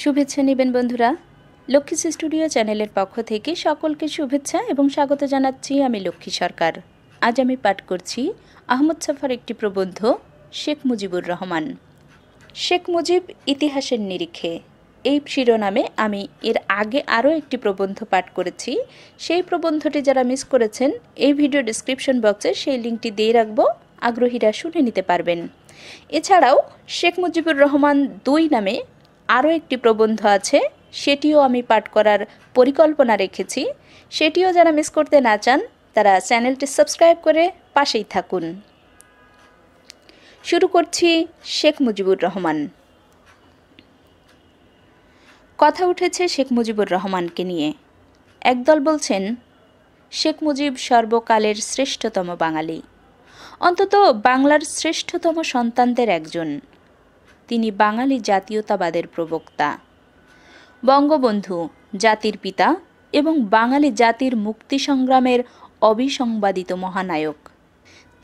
শুভেচ্ছা নেবেন বন্ধুরা লক্ষ্মীস স্টুডিও চ্যানেলের পক্ষ থেকে সকলকে শুভেচ্ছা এবং স্বাগত জানাচ্ছি আমি লক্ষ্মী সরকার আজ আমি পাঠ করছি আহমদ সাফার একটি প্রবন্ধ শেখ মুজিবুর রহমান শেখ মুজিব ইতিহাসের নিরিখে এই শিরোনামে আমি এর আগে আরও একটি প্রবন্ধ পাঠ করেছি সেই প্রবন্ধটি যারা মিস করেছেন এই ভিডিও ডিসক্রিপশন বক্সে সেই লিঙ্কটি দিয়ে রাখবো আগ্রহীরা শুনে নিতে পারবেন এছাড়াও শেখ মুজিবুর রহমান দুই নামে আরও একটি প্রবন্ধ আছে সেটিও আমি পাঠ করার পরিকল্পনা রেখেছি সেটিও যারা মিস করতে না চান তারা চ্যানেলটি সাবস্ক্রাইব করে পাশেই থাকুন শুরু করছি শেখ মুজিবুর রহমান কথা উঠেছে শেখ মুজিবুর রহমানকে নিয়ে একদল বলছেন শেখ মুজিব সর্বকালের শ্রেষ্ঠতম বাঙালি অন্তত বাংলার শ্রেষ্ঠতম সন্তানদের একজন তিনি বাঙালি জাতীয়তাবাদের প্রবক্তা বঙ্গবন্ধু জাতির পিতা এবং বাঙালি জাতির মুক্তি সংগ্রামের অবিসংবাদিত মহানায়ক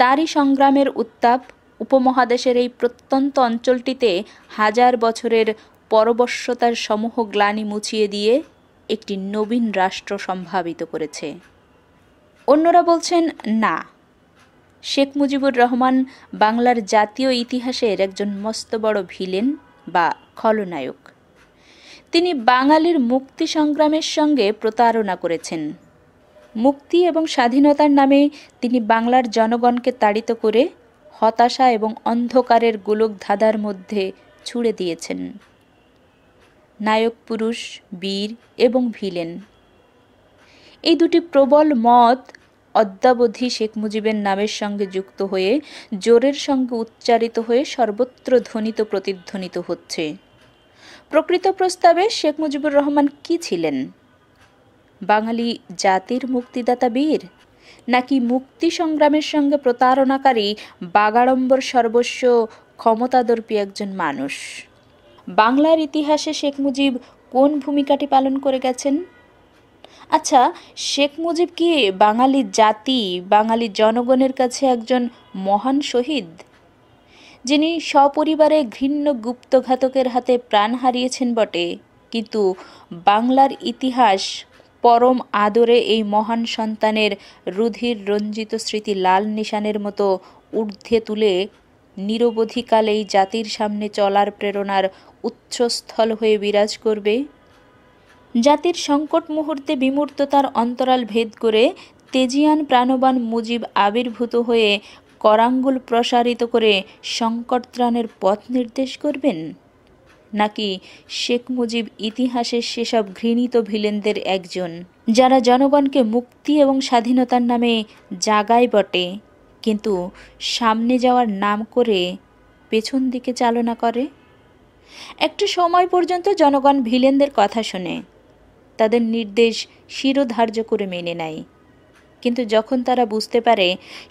তারই সংগ্রামের উত্তাপ উপমহাদেশের এই প্রত্যন্ত অঞ্চলটিতে হাজার বছরের পরবশ্যতার সমূহ গ্লানি মুছিয়ে দিয়ে একটি নবীন রাষ্ট্র সম্ভাবিত করেছে অন্যরা বলছেন না শেখ মুজিবুর রহমান বাংলার জাতীয় ইতিহাসের একজন মস্ত বড় ভিলেন বা খলনায়ক তিনি বাঙালির মুক্তি সংগ্রামের সঙ্গে প্রতারণা করেছেন মুক্তি এবং স্বাধীনতার নামে তিনি বাংলার জনগণকে তাড়িত করে হতাশা এবং অন্ধকারের গোলক ধাঁধার মধ্যে ছুড়ে দিয়েছেন নায়ক পুরুষ বীর এবং ভিলেন এই দুটি প্রবল মত অদ্যাবধি শেখ মুজিবের নামের সঙ্গে যুক্ত হয়ে জোরের সঙ্গে উচ্চারিত হয়ে সর্বত্র ধ্বনিত প্রতিধ্বনিত হচ্ছে প্রকৃত প্রস্তাবে শেখ মুজিবুর রহমান কি ছিলেন বাঙালি জাতির মুক্তিদাতা বীর নাকি মুক্তি সংগ্রামের সঙ্গে প্রতারণাকারী বাগাড়ম্বর সর্বস্ব ক্ষমতাদর্পী একজন মানুষ বাংলার ইতিহাসে শেখ মুজিব কোন ভূমিকাটি পালন করে গেছেন আচ্ছা শেখ মুজিব কি বাঙালি জাতি বাঙালি জনগণের কাছে একজন মহান শহীদ যিনি সপরিবারে ঘৃণ্য গুপ্তঘাতকের হাতে প্রাণ হারিয়েছেন বটে কিন্তু বাংলার ইতিহাস পরম আদরে এই মহান সন্তানের রুধির রঞ্জিত স্মৃতি লাল নিশানের মতো ঊর্ধ্বে তুলে নিরবধিকাল এই জাতির সামনে চলার প্রেরণার উচ্চস্থল হয়ে বিরাজ করবে জাতির সংকট মুহূর্তে বিমূর্ততার অন্তরাল ভেদ করে তেজিয়ান প্রাণবান মুজিব আবির্ভূত হয়ে করাঙ্গুল প্রসারিত করে সংকট ত্রাণের পথ নির্দেশ করবেন নাকি শেখ মুজিব ইতিহাসের সেসব ঘৃণিত ভিলেনদের একজন যারা জনগণকে মুক্তি এবং স্বাধীনতার নামে জাগায় বটে কিন্তু সামনে যাওয়ার নাম করে পেছন দিকে চালনা করে একটু সময় পর্যন্ত জনগণ ভিলেনদের কথা শোনে তাদের নির্দেশ শিরোধার্য করে মেনে নেয় কিন্তু যখন তারা বুঝতে পারে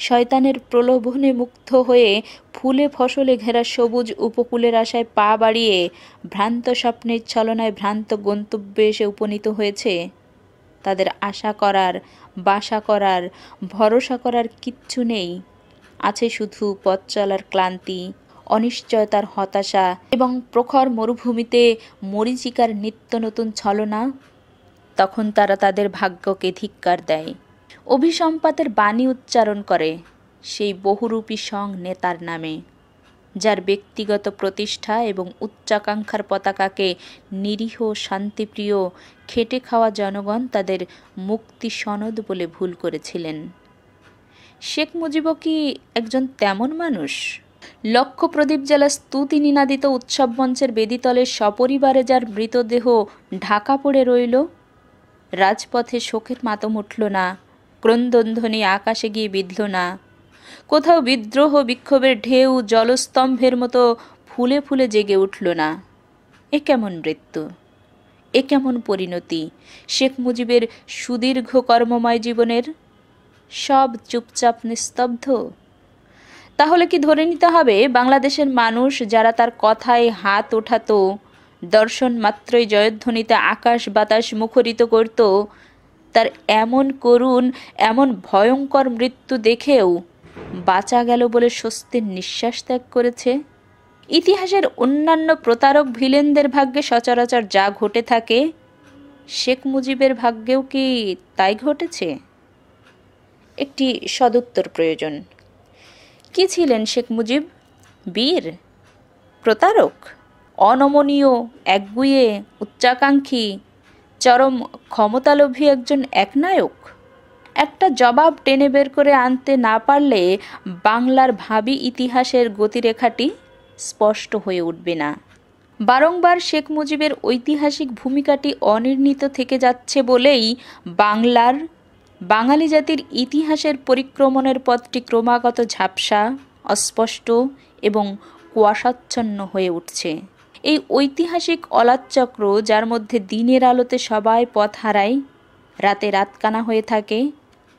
শয়তানের প্রলোভনে মুগ্ধ হয়ে ফুলে ফসলে ঘেরা সবুজ উপকূলের আশায় পা বাড়িয়ে ভ্রান্ত স্বপ্নের ছলনায় ভ্রান্ত গন্তব্যে এসে উপনীত হয়েছে তাদের আশা করার বাসা করার ভরসা করার কিচ্ছু নেই আছে শুধু পথ চলার ক্লান্তি অনিশ্চয়তার হতাশা এবং প্রখর মরুভূমিতে মরিচিকার নিত্য নতুন ছলনা তখন তারা তাদের ভাগ্যকে ধিক্কার দেয় অভিসম্পাতের বাণী উচ্চারণ করে সেই বহুরূপী সং নেতার নামে যার ব্যক্তিগত প্রতিষ্ঠা এবং উচ্চাকাঙ্ক্ষার পতাকাকে নিরীহ শান্তিপ্রিয় খেটে খাওয়া জনগণ তাদের মুক্তি সনদ বলে ভুল করেছিলেন শেখ মুজিব কি একজন তেমন মানুষ লক্ষ্য প্রদীপ জেলা স্তুতি নিনাদিত উৎসব মঞ্চের বেদিতলে সপরিবারে যার মৃতদেহ ঢাকা পড়ে রইল রাজপথে শোকের মাতম উঠল না ক্রন্দনধ্বনি আকাশে গিয়ে বিঁধল না কোথাও বিদ্রোহ বিক্ষোভের ঢেউ জলস্তম্ভের মতো ফুলে ফুলে জেগে উঠল না এ কেমন মৃত্যু এ কেমন পরিণতি শেখ মুজিবের সুদীর্ঘ কর্মময় জীবনের সব চুপচাপ নিস্তব্ধ তাহলে কি ধরে নিতে হবে বাংলাদেশের মানুষ যারা তার কথায় হাত ওঠাতো দর্শন মাত্রই জয়ধ্বনিতে আকাশ বাতাস মুখরিত করত তার এমন করুণ এমন ভয়ঙ্কর মৃত্যু দেখেও বাঁচা গেল বলে স্বস্তির নিঃশ্বাস ত্যাগ করেছে ইতিহাসের অন্যান্য প্রতারক ভিলেনদের ভাগ্যে সচরাচর যা ঘটে থাকে শেখ মুজিবের ভাগ্যেও কি তাই ঘটেছে একটি সদুত্তর প্রয়োজন কি ছিলেন শেখ মুজিব বীর প্রতারক অনমনীয় একগুয়ে উচ্চাকাঙ্ক্ষী চরম ক্ষমতালোভী একজন একনায়ক একটা জবাব টেনে বের করে আনতে না পারলে বাংলার ভাবি ইতিহাসের গতিরেখাটি স্পষ্ট হয়ে উঠবে না বারংবার শেখ মুজিবের ঐতিহাসিক ভূমিকাটি অনির্ণীত থেকে যাচ্ছে বলেই বাংলার বাঙালি জাতির ইতিহাসের পরিক্রমণের পথটি ক্রমাগত ঝাপসা অস্পষ্ট এবং কুয়াশাচ্ছন্ন হয়ে উঠছে এই ঐতিহাসিক অলাচক্র যার মধ্যে দিনের আলোতে সবাই পথ হারায় রাতে রাতকানা হয়ে থাকে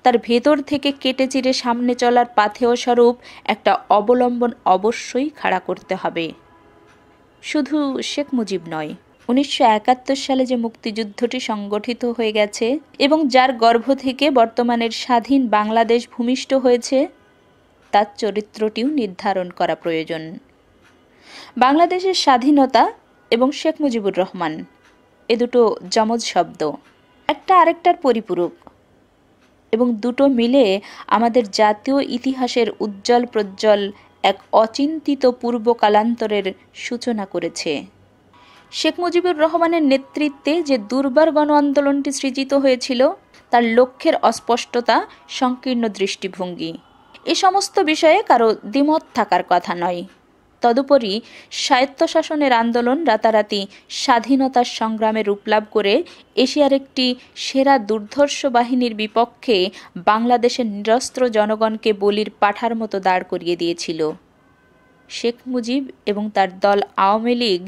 তার ভেতর থেকে কেটে চিরে সামনে চলার পাথেয় স্বরূপ একটা অবলম্বন অবশ্যই খাড়া করতে হবে শুধু শেখ মুজিব নয় উনিশশো সালে যে মুক্তিযুদ্ধটি সংগঠিত হয়ে গেছে এবং যার গর্ভ থেকে বর্তমানের স্বাধীন বাংলাদেশ ভূমিষ্ঠ হয়েছে তার চরিত্রটিও নির্ধারণ করা প্রয়োজন বাংলাদেশের স্বাধীনতা এবং শেখ মুজিবুর রহমান এ দুটো যমজ শব্দ একটা আরেকটার পরিপূরক এবং দুটো মিলে আমাদের জাতীয় ইতিহাসের উজ্জ্বল প্রজ্জ্বল এক অচিন্তিত পূর্ব কালান্তরের সূচনা করেছে শেখ মুজিবুর রহমানের নেতৃত্বে যে দুর্বার গণ আন্দোলনটি সৃজিত হয়েছিল তার লক্ষ্যের অস্পষ্টতা সংকীর্ণ দৃষ্টিভঙ্গি এ সমস্ত বিষয়ে কারো দ্বিমত থাকার কথা নয় তদুপরি স্বায়ত্তশাসনের আন্দোলন রাতারাতি স্বাধীনতার সংগ্রামে রূপ লাভ করে এশিয়ার একটি সেরা দুর্ধর্ষ বাহিনীর বিপক্ষে বাংলাদেশের নিরস্ত্র জনগণকে বলির পাঠার মতো দাঁড় করিয়ে দিয়েছিল শেখ মুজিব এবং তার দল আওয়ামী লীগ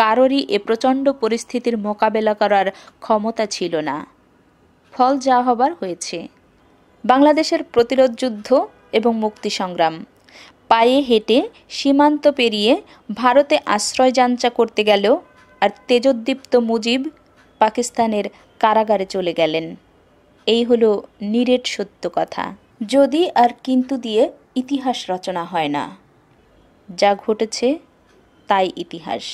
কারোরই এ প্রচণ্ড পরিস্থিতির মোকাবেলা করার ক্ষমতা ছিল না ফল যা হবার হয়েছে বাংলাদেশের প্রতিরোধ যুদ্ধ এবং মুক্তি সংগ্রাম পায়ে হেঁটে সীমান্ত পেরিয়ে ভারতে আশ্রয় যাঞ্চা করতে গেল আর তেজোদ্দীপ্ত মুজিব পাকিস্তানের কারাগারে চলে গেলেন এই হলো নিরেট সত্য কথা যদি আর কিন্তু দিয়ে ইতিহাস রচনা হয় না যা ঘটেছে তাই ইতিহাস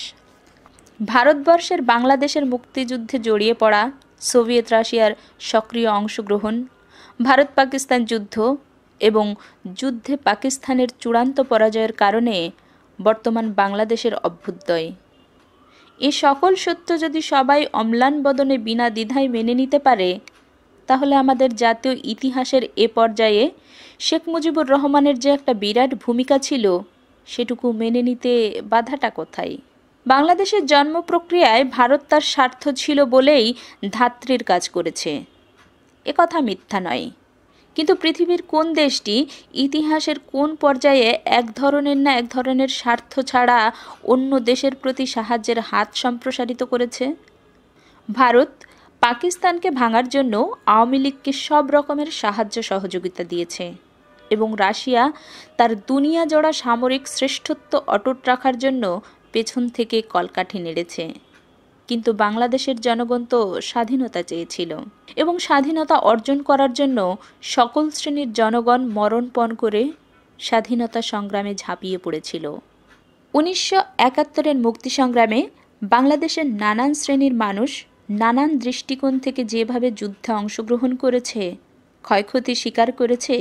ভারতবর্ষের বাংলাদেশের মুক্তিযুদ্ধে জড়িয়ে পড়া সোভিয়েত রাশিয়ার সক্রিয় অংশগ্রহণ ভারত পাকিস্তান যুদ্ধ এবং যুদ্ধে পাকিস্তানের চূড়ান্ত পরাজয়ের কারণে বর্তমান বাংলাদেশের অভ্যুদয় এ সকল সত্য যদি সবাই অম্লান বদনে বিনা দ্বিধায় মেনে নিতে পারে তাহলে আমাদের জাতীয় ইতিহাসের এ পর্যায়ে শেখ মুজিবুর রহমানের যে একটা বিরাট ভূমিকা ছিল সেটুকু মেনে নিতে বাধাটা কোথায় বাংলাদেশের জন্ম প্রক্রিয়ায় ভারত তার স্বার্থ ছিল বলেই ধাত্রীর কাজ করেছে একথা মিথ্যা নয় কিন্তু পৃথিবীর কোন দেশটি ইতিহাসের কোন পর্যায়ে এক ধরনের না এক ধরনের স্বার্থ ছাড়া অন্য দেশের প্রতি সাহায্যের হাত সম্প্রসারিত করেছে ভারত পাকিস্তানকে ভাঙার জন্য আওয়ামী লীগকে সব রকমের সাহায্য সহযোগিতা দিয়েছে এবং রাশিয়া তার দুনিয়া জোড়া সামরিক শ্রেষ্ঠত্ব অটুট রাখার জন্য পেছন থেকে কলকাঠি নেড়েছে কিন্তু বাংলাদেশের জনগণ তো স্বাধীনতা চেয়েছিল এবং স্বাধীনতা অর্জন করার জন্য সকল শ্রেণীর জনগণ মরণপণ করে স্বাধীনতা সংগ্রামে ঝাঁপিয়ে পড়েছিল উনিশশো একাত্তরের মুক্তি সংগ্রামে বাংলাদেশের নানান শ্রেণীর মানুষ নানান দৃষ্টিকোণ থেকে যেভাবে যুদ্ধে অংশগ্রহণ করেছে ক্ষয়ক্ষতি স্বীকার করেছে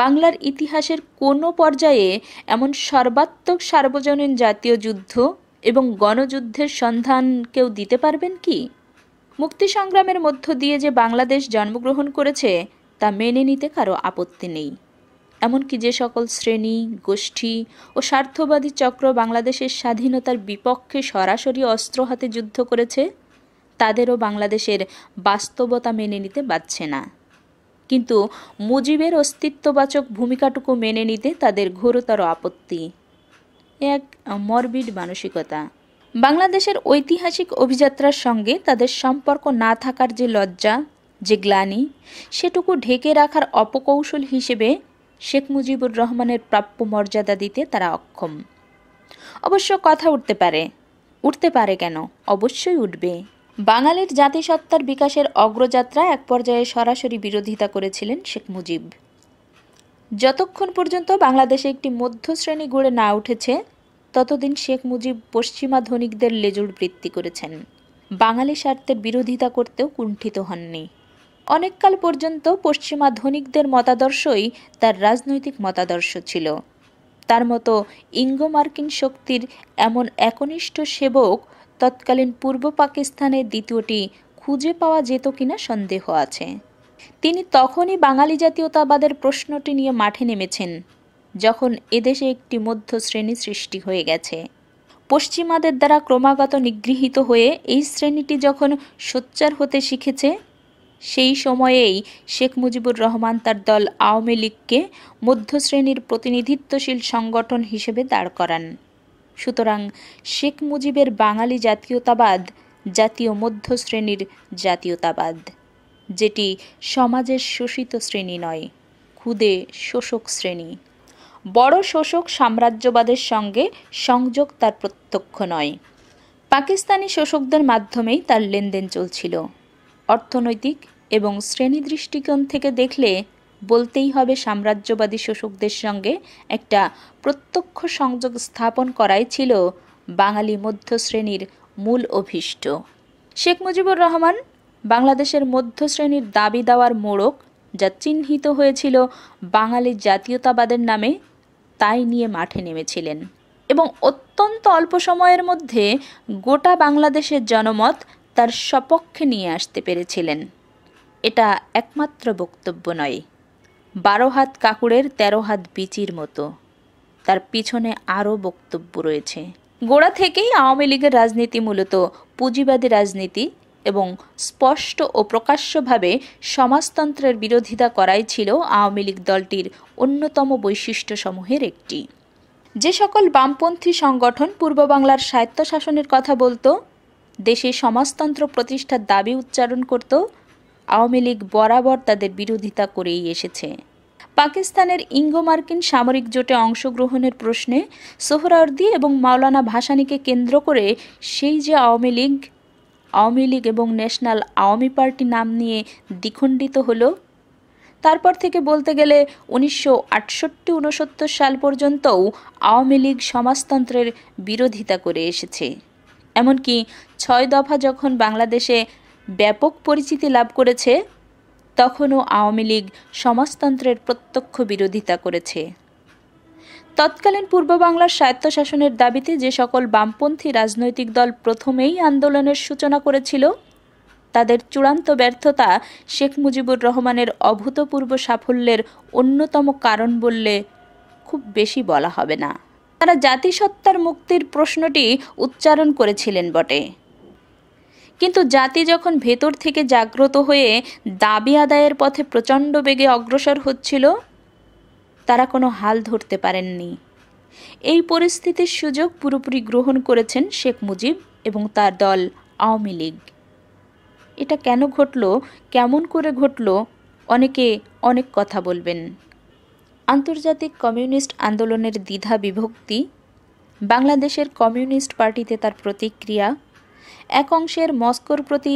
বাংলার ইতিহাসের কোনো পর্যায়ে এমন সর্বাত্মক সার্বজনীন জাতীয় যুদ্ধ এবং গণযুদ্ধের সন্ধান কেউ দিতে পারবেন কি মুক্তি সংগ্রামের মধ্য দিয়ে যে বাংলাদেশ জন্মগ্রহণ করেছে তা মেনে নিতে কারো আপত্তি নেই এমনকি যে সকল শ্রেণী গোষ্ঠী ও স্বার্থবাদী চক্র বাংলাদেশের স্বাধীনতার বিপক্ষে সরাসরি অস্ত্র হাতে যুদ্ধ করেছে তাদেরও বাংলাদেশের বাস্তবতা মেনে নিতে পারছে না কিন্তু মুজিবের অস্তিত্ববাচক ভূমিকাটুকু মেনে নিতে তাদের ঘোরতর আপত্তি এক মরবিড মানসিকতা বাংলাদেশের ঐতিহাসিক অভিযাত্রার সঙ্গে তাদের সম্পর্ক না থাকার যে লজ্জা যে গ্লানি সেটুকু ঢেকে রাখার অপকৌশল হিসেবে শেখ মুজিবুর রহমানের প্রাপ্য মর্যাদা দিতে তারা অক্ষম অবশ্য কথা উঠতে পারে উঠতে পারে কেন অবশ্যই উঠবে বাঙালির জাতিসত্তার বিকাশের অগ্রযাত্রা এক পর্যায়ে সরাসরি বিরোধিতা করেছিলেন শেখ মুজিব যতক্ষণ পর্যন্ত বাংলাদেশে একটি মধ্যশ্রেণী গড়ে না উঠেছে ততদিন শেখ মুজিব পশ্চিমা ধনিকদের লেজুর বৃত্তি করেছেন বাঙালি স্বার্থের বিরোধিতা করতেও কুণ্ঠিত হননি অনেককাল পর্যন্ত পশ্চিমা ধনিকদের মতাদর্শই তার রাজনৈতিক মতাদর্শ ছিল তার মতো ইঙ্গো মার্কিন শক্তির এমন একনিষ্ঠ সেবক তৎকালীন পূর্ব পাকিস্তানে দ্বিতীয়টি খুঁজে পাওয়া যেত কিনা সন্দেহ আছে তিনি তখনই বাঙালি জাতীয়তাবাদের প্রশ্নটি নিয়ে মাঠে নেমেছেন যখন এদেশে একটি মধ্য শ্রেণী সৃষ্টি হয়ে গেছে পশ্চিমাদের দ্বারা ক্রমাগত নিগৃহীত হয়ে এই শ্রেণীটি যখন সোচ্চার হতে শিখেছে সেই সময়েই শেখ মুজিবুর রহমান তার দল আওয়ামী লীগকে মধ্যশ্রেণীর প্রতিনিধিত্বশীল সংগঠন হিসেবে দাঁড় করান সুতরাং শেখ মুজিবের বাঙালি জাতীয়তাবাদ জাতীয় মধ্যশ্রেণীর জাতীয়তাবাদ যেটি সমাজের শোষিত শ্রেণী নয় ক্ষুদে শোষক শ্রেণী বড় শোষক সাম্রাজ্যবাদের সঙ্গে সংযোগ তার প্রত্যক্ষ নয় পাকিস্তানি শোষকদের মাধ্যমেই তার লেনদেন চলছিল অর্থনৈতিক এবং শ্রেণী দৃষ্টিকোণ থেকে দেখলে বলতেই হবে সাম্রাজ্যবাদী শোষকদের সঙ্গে একটা প্রত্যক্ষ সংযোগ স্থাপন করাই ছিল বাঙালি মধ্য শ্রেণীর মূল অভিষ্ট শেখ মুজিবুর রহমান বাংলাদেশের মধ্যশ্রেণীর দাবি দেওয়ার মোড়ক যা চিহ্নিত হয়েছিল বাঙালি জাতীয়তাবাদের নামে তাই নিয়ে মাঠে নেমেছিলেন এবং অত্যন্ত অল্প সময়ের মধ্যে গোটা বাংলাদেশের জনমত তার সপক্ষে নিয়ে আসতে পেরেছিলেন এটা একমাত্র বক্তব্য নয় বারো হাত কাকুরের তেরো হাত বিচির মতো তার পিছনে আরও বক্তব্য রয়েছে গোড়া থেকেই আওয়ামী লীগের রাজনীতি মূলত পুঁজিবাদী রাজনীতি এবং স্পষ্ট ও প্রকাশ্যভাবে সমাজতন্ত্রের বিরোধিতা করাই ছিল আওয়ামী লীগ দলটির অন্যতম বৈশিষ্ট্যসমূহের একটি যে সকল বামপন্থী সংগঠন পূর্ব বাংলার স্বায়ত্তশাসনের কথা বলতো দেশে সমাজতন্ত্র প্রতিষ্ঠার দাবি উচ্চারণ করত আওয়ামী লীগ বরাবর তাদের বিরোধিতা করেই এসেছে পাকিস্তানের ইঙ্গো মার্কিন সামরিক জোটে অংশগ্রহণের প্রশ্নে সোহরাওয়ার্দি এবং মাওলানা ভাসানিকে কেন্দ্র করে সেই যে আওয়ামী লীগ আওয়ামী লীগ এবং ন্যাশনাল আওয়ামী পার্টি নাম নিয়ে দ্বিখণ্ডিত হলো তারপর থেকে বলতে গেলে উনিশশো আটষট্টি সাল পর্যন্তও আওয়ামী লীগ সমাজতন্ত্রের বিরোধিতা করে এসেছে এমনকি ছয় দফা যখন বাংলাদেশে ব্যাপক পরিচিতি লাভ করেছে তখনও আওয়ামী লীগ সমাজতন্ত্রের প্রত্যক্ষ বিরোধিতা করেছে তৎকালীন পূর্ব বাংলার স্বায়ত্তশাসনের দাবিতে যে সকল বামপন্থী রাজনৈতিক দল প্রথমেই আন্দোলনের সূচনা করেছিল তাদের চূড়ান্ত ব্যর্থতা শেখ মুজিবুর রহমানের অভূতপূর্ব সাফল্যের অন্যতম কারণ বললে খুব বেশি বলা হবে না তারা জাতিসত্তার মুক্তির প্রশ্নটি উচ্চারণ করেছিলেন বটে কিন্তু জাতি যখন ভেতর থেকে জাগ্রত হয়ে দাবি আদায়ের পথে প্রচণ্ড বেগে অগ্রসর হচ্ছিল তারা কোনো হাল ধরতে পারেননি এই পরিস্থিতির সুযোগ পুরোপুরি গ্রহণ করেছেন শেখ মুজিব এবং তার দল আওয়ামী লীগ এটা কেন ঘটল কেমন করে ঘটল অনেকে অনেক কথা বলবেন আন্তর্জাতিক কমিউনিস্ট আন্দোলনের দ্বিধা বিভক্তি বাংলাদেশের কমিউনিস্ট পার্টিতে তার প্রতিক্রিয়া এক অংশের মস্কোর প্রতি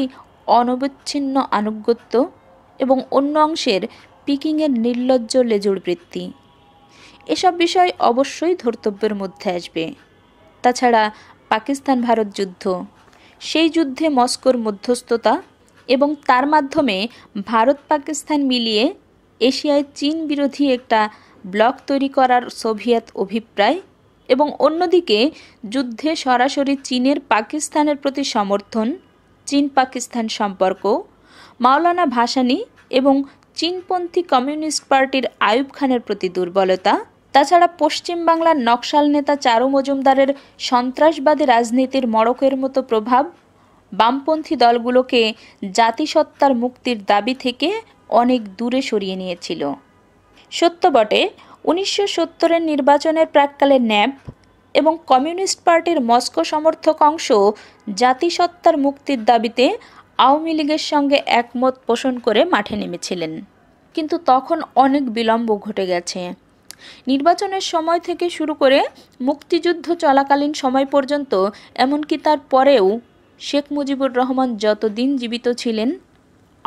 অনবিচ্ছিন্ন আনুগত্য এবং অন্য অংশের পিকিংয়ের নির্লজ্জ বৃত্তি এসব বিষয় অবশ্যই ধর্তব্যের মধ্যে আসবে তাছাড়া পাকিস্তান ভারত যুদ্ধ সেই যুদ্ধে মস্কোর মধ্যস্থতা এবং তার মাধ্যমে ভারত পাকিস্তান মিলিয়ে এশিয়ায় চীন বিরোধী একটা ব্লক তৈরি করার সোভিয়েত অভিপ্রায় এবং অন্যদিকে যুদ্ধে সরাসরি চীনের পাকিস্তানের প্রতি সমর্থন চীন পাকিস্তান সম্পর্ক মাওলানা ভাসানি এবং চীনপন্থী কমিউনিস্ট পার্টির আয়ুব খানের প্রতি দুর্বলতা তাছাড়া পশ্চিমবাংলার নকশাল নেতা চারু মজুমদারের সন্ত্রাসবাদী রাজনীতির মড়কের মতো প্রভাব বামপন্থী দলগুলোকে জাতিসত্তার মুক্তির দাবি থেকে অনেক দূরে সরিয়ে নিয়েছিল সত্য বটে উনিশশো সত্তরের নির্বাচনের প্রাককালে ন্যাপ এবং কমিউনিস্ট পার্টির মস্কো সমর্থক অংশ জাতিসত্তার মুক্তির দাবিতে আওয়ামী লীগের সঙ্গে একমত পোষণ করে মাঠে নেমেছিলেন কিন্তু তখন অনেক বিলম্ব ঘটে গেছে নির্বাচনের সময় থেকে শুরু করে মুক্তিযুদ্ধ চলাকালীন সময় পর্যন্ত এমনকি তার পরেও শেখ মুজিবুর রহমান যতদিন জীবিত ছিলেন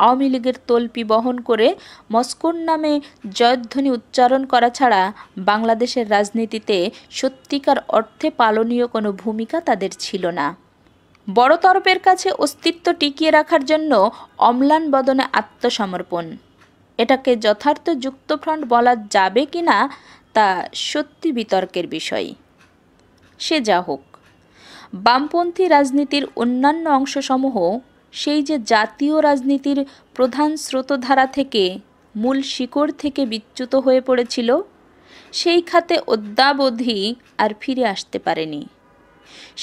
আওয়ামী লীগের তল্পি বহন করে মস্কোর নামে জয়ধ্বনি উচ্চারণ করা ছাড়া বাংলাদেশের রাজনীতিতে সত্যিকার অর্থে পালনীয় কোনো ভূমিকা তাদের ছিল না বড় তরফের কাছে অস্তিত্ব টিকিয়ে রাখার জন্য অম্লান বদনে আত্মসমর্পণ এটাকে যথার্থ যুক্তফ্রন্ট বলা যাবে কি না তা সত্যি বিতর্কের বিষয় সে যা হোক বামপন্থী রাজনীতির অন্যান্য অংশসমূহ সেই যে জাতীয় রাজনীতির প্রধান স্রোতধারা থেকে মূল শিকড় থেকে বিচ্যুত হয়ে পড়েছিল সেই খাতে অদ্যাবধি আর ফিরে আসতে পারেনি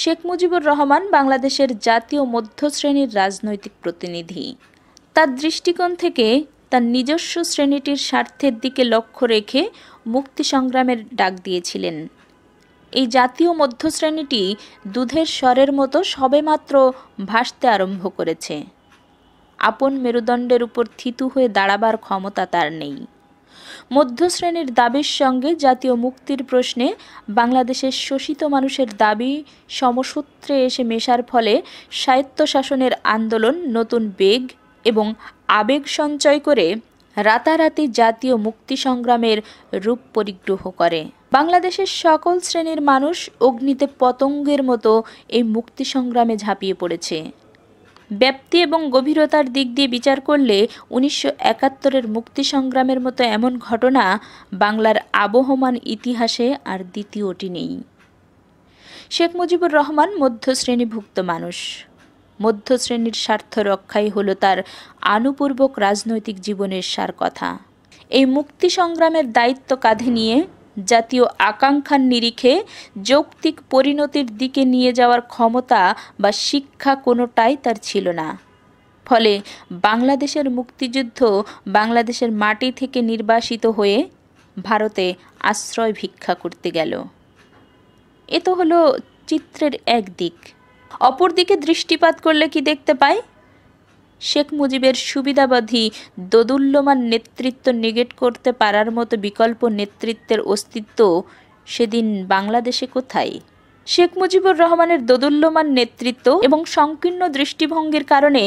শেখ মুজিবুর রহমান বাংলাদেশের জাতীয় মধ্যশ্রেণীর রাজনৈতিক প্রতিনিধি তার দৃষ্টিকোণ থেকে তার নিজস্ব শ্রেণীটির স্বার্থের দিকে লক্ষ্য রেখে মুক্তি সংগ্রামের ডাক দিয়েছিলেন এই জাতীয় মধ্যশ্রেণীটি দুধের স্বরের মতো সবেমাত্র ভাসতে আরম্ভ করেছে আপন মেরুদণ্ডের উপর থিতু হয়ে দাঁড়াবার ক্ষমতা তার নেই মধ্যশ্রেণীর দাবির সঙ্গে জাতীয় মুক্তির প্রশ্নে বাংলাদেশের শোষিত মানুষের দাবি সমসূত্রে এসে মেশার ফলে স্বায়ত্তশাসনের আন্দোলন নতুন বেগ এবং আবেগ সঞ্চয় করে রাতারাতি জাতীয় মুক্তি সংগ্রামের রূপ পরিগ্রহ করে বাংলাদেশের সকল শ্রেণীর মানুষ অগ্নিতে পতঙ্গের মতো এই মুক্তি সংগ্রামে ঝাঁপিয়ে পড়েছে ব্যাপ্তি এবং গভীরতার দিক দিয়ে বিচার করলে উনিশশো একাত্তরের মুক্তি সংগ্রামের মতো এমন ঘটনা বাংলার আবহমান ইতিহাসে আর দ্বিতীয়টি নেই শেখ মুজিবুর রহমান মধ্য শ্রেণীভুক্ত মানুষ মধ্যশ্রেণীর স্বার্থ রক্ষাই হল তার আনুপূর্বক রাজনৈতিক জীবনের সার কথা এই মুক্তি সংগ্রামের দায়িত্ব কাঁধে নিয়ে জাতীয় আকাঙ্ক্ষার নিরিখে যৌক্তিক পরিণতির দিকে নিয়ে যাওয়ার ক্ষমতা বা শিক্ষা কোনোটাই তার ছিল না ফলে বাংলাদেশের মুক্তিযুদ্ধ বাংলাদেশের মাটি থেকে নির্বাসিত হয়ে ভারতে আশ্রয় ভিক্ষা করতে গেল এ তো হলো চিত্রের এক দিক অপরদিকে দৃষ্টিপাত করলে কি দেখতে পাই শেখ মুজিবের সুবিধাবাদী দোদুল্যমান নেতৃত্ব নেগেট করতে পারার মতো বিকল্প নেতৃত্বের অস্তিত্ব সেদিন বাংলাদেশে কোথায় শেখ মুজিবুর রহমানের দোদুল্যমান নেতৃত্ব এবং সংকীর্ণ দৃষ্টিভঙ্গির কারণে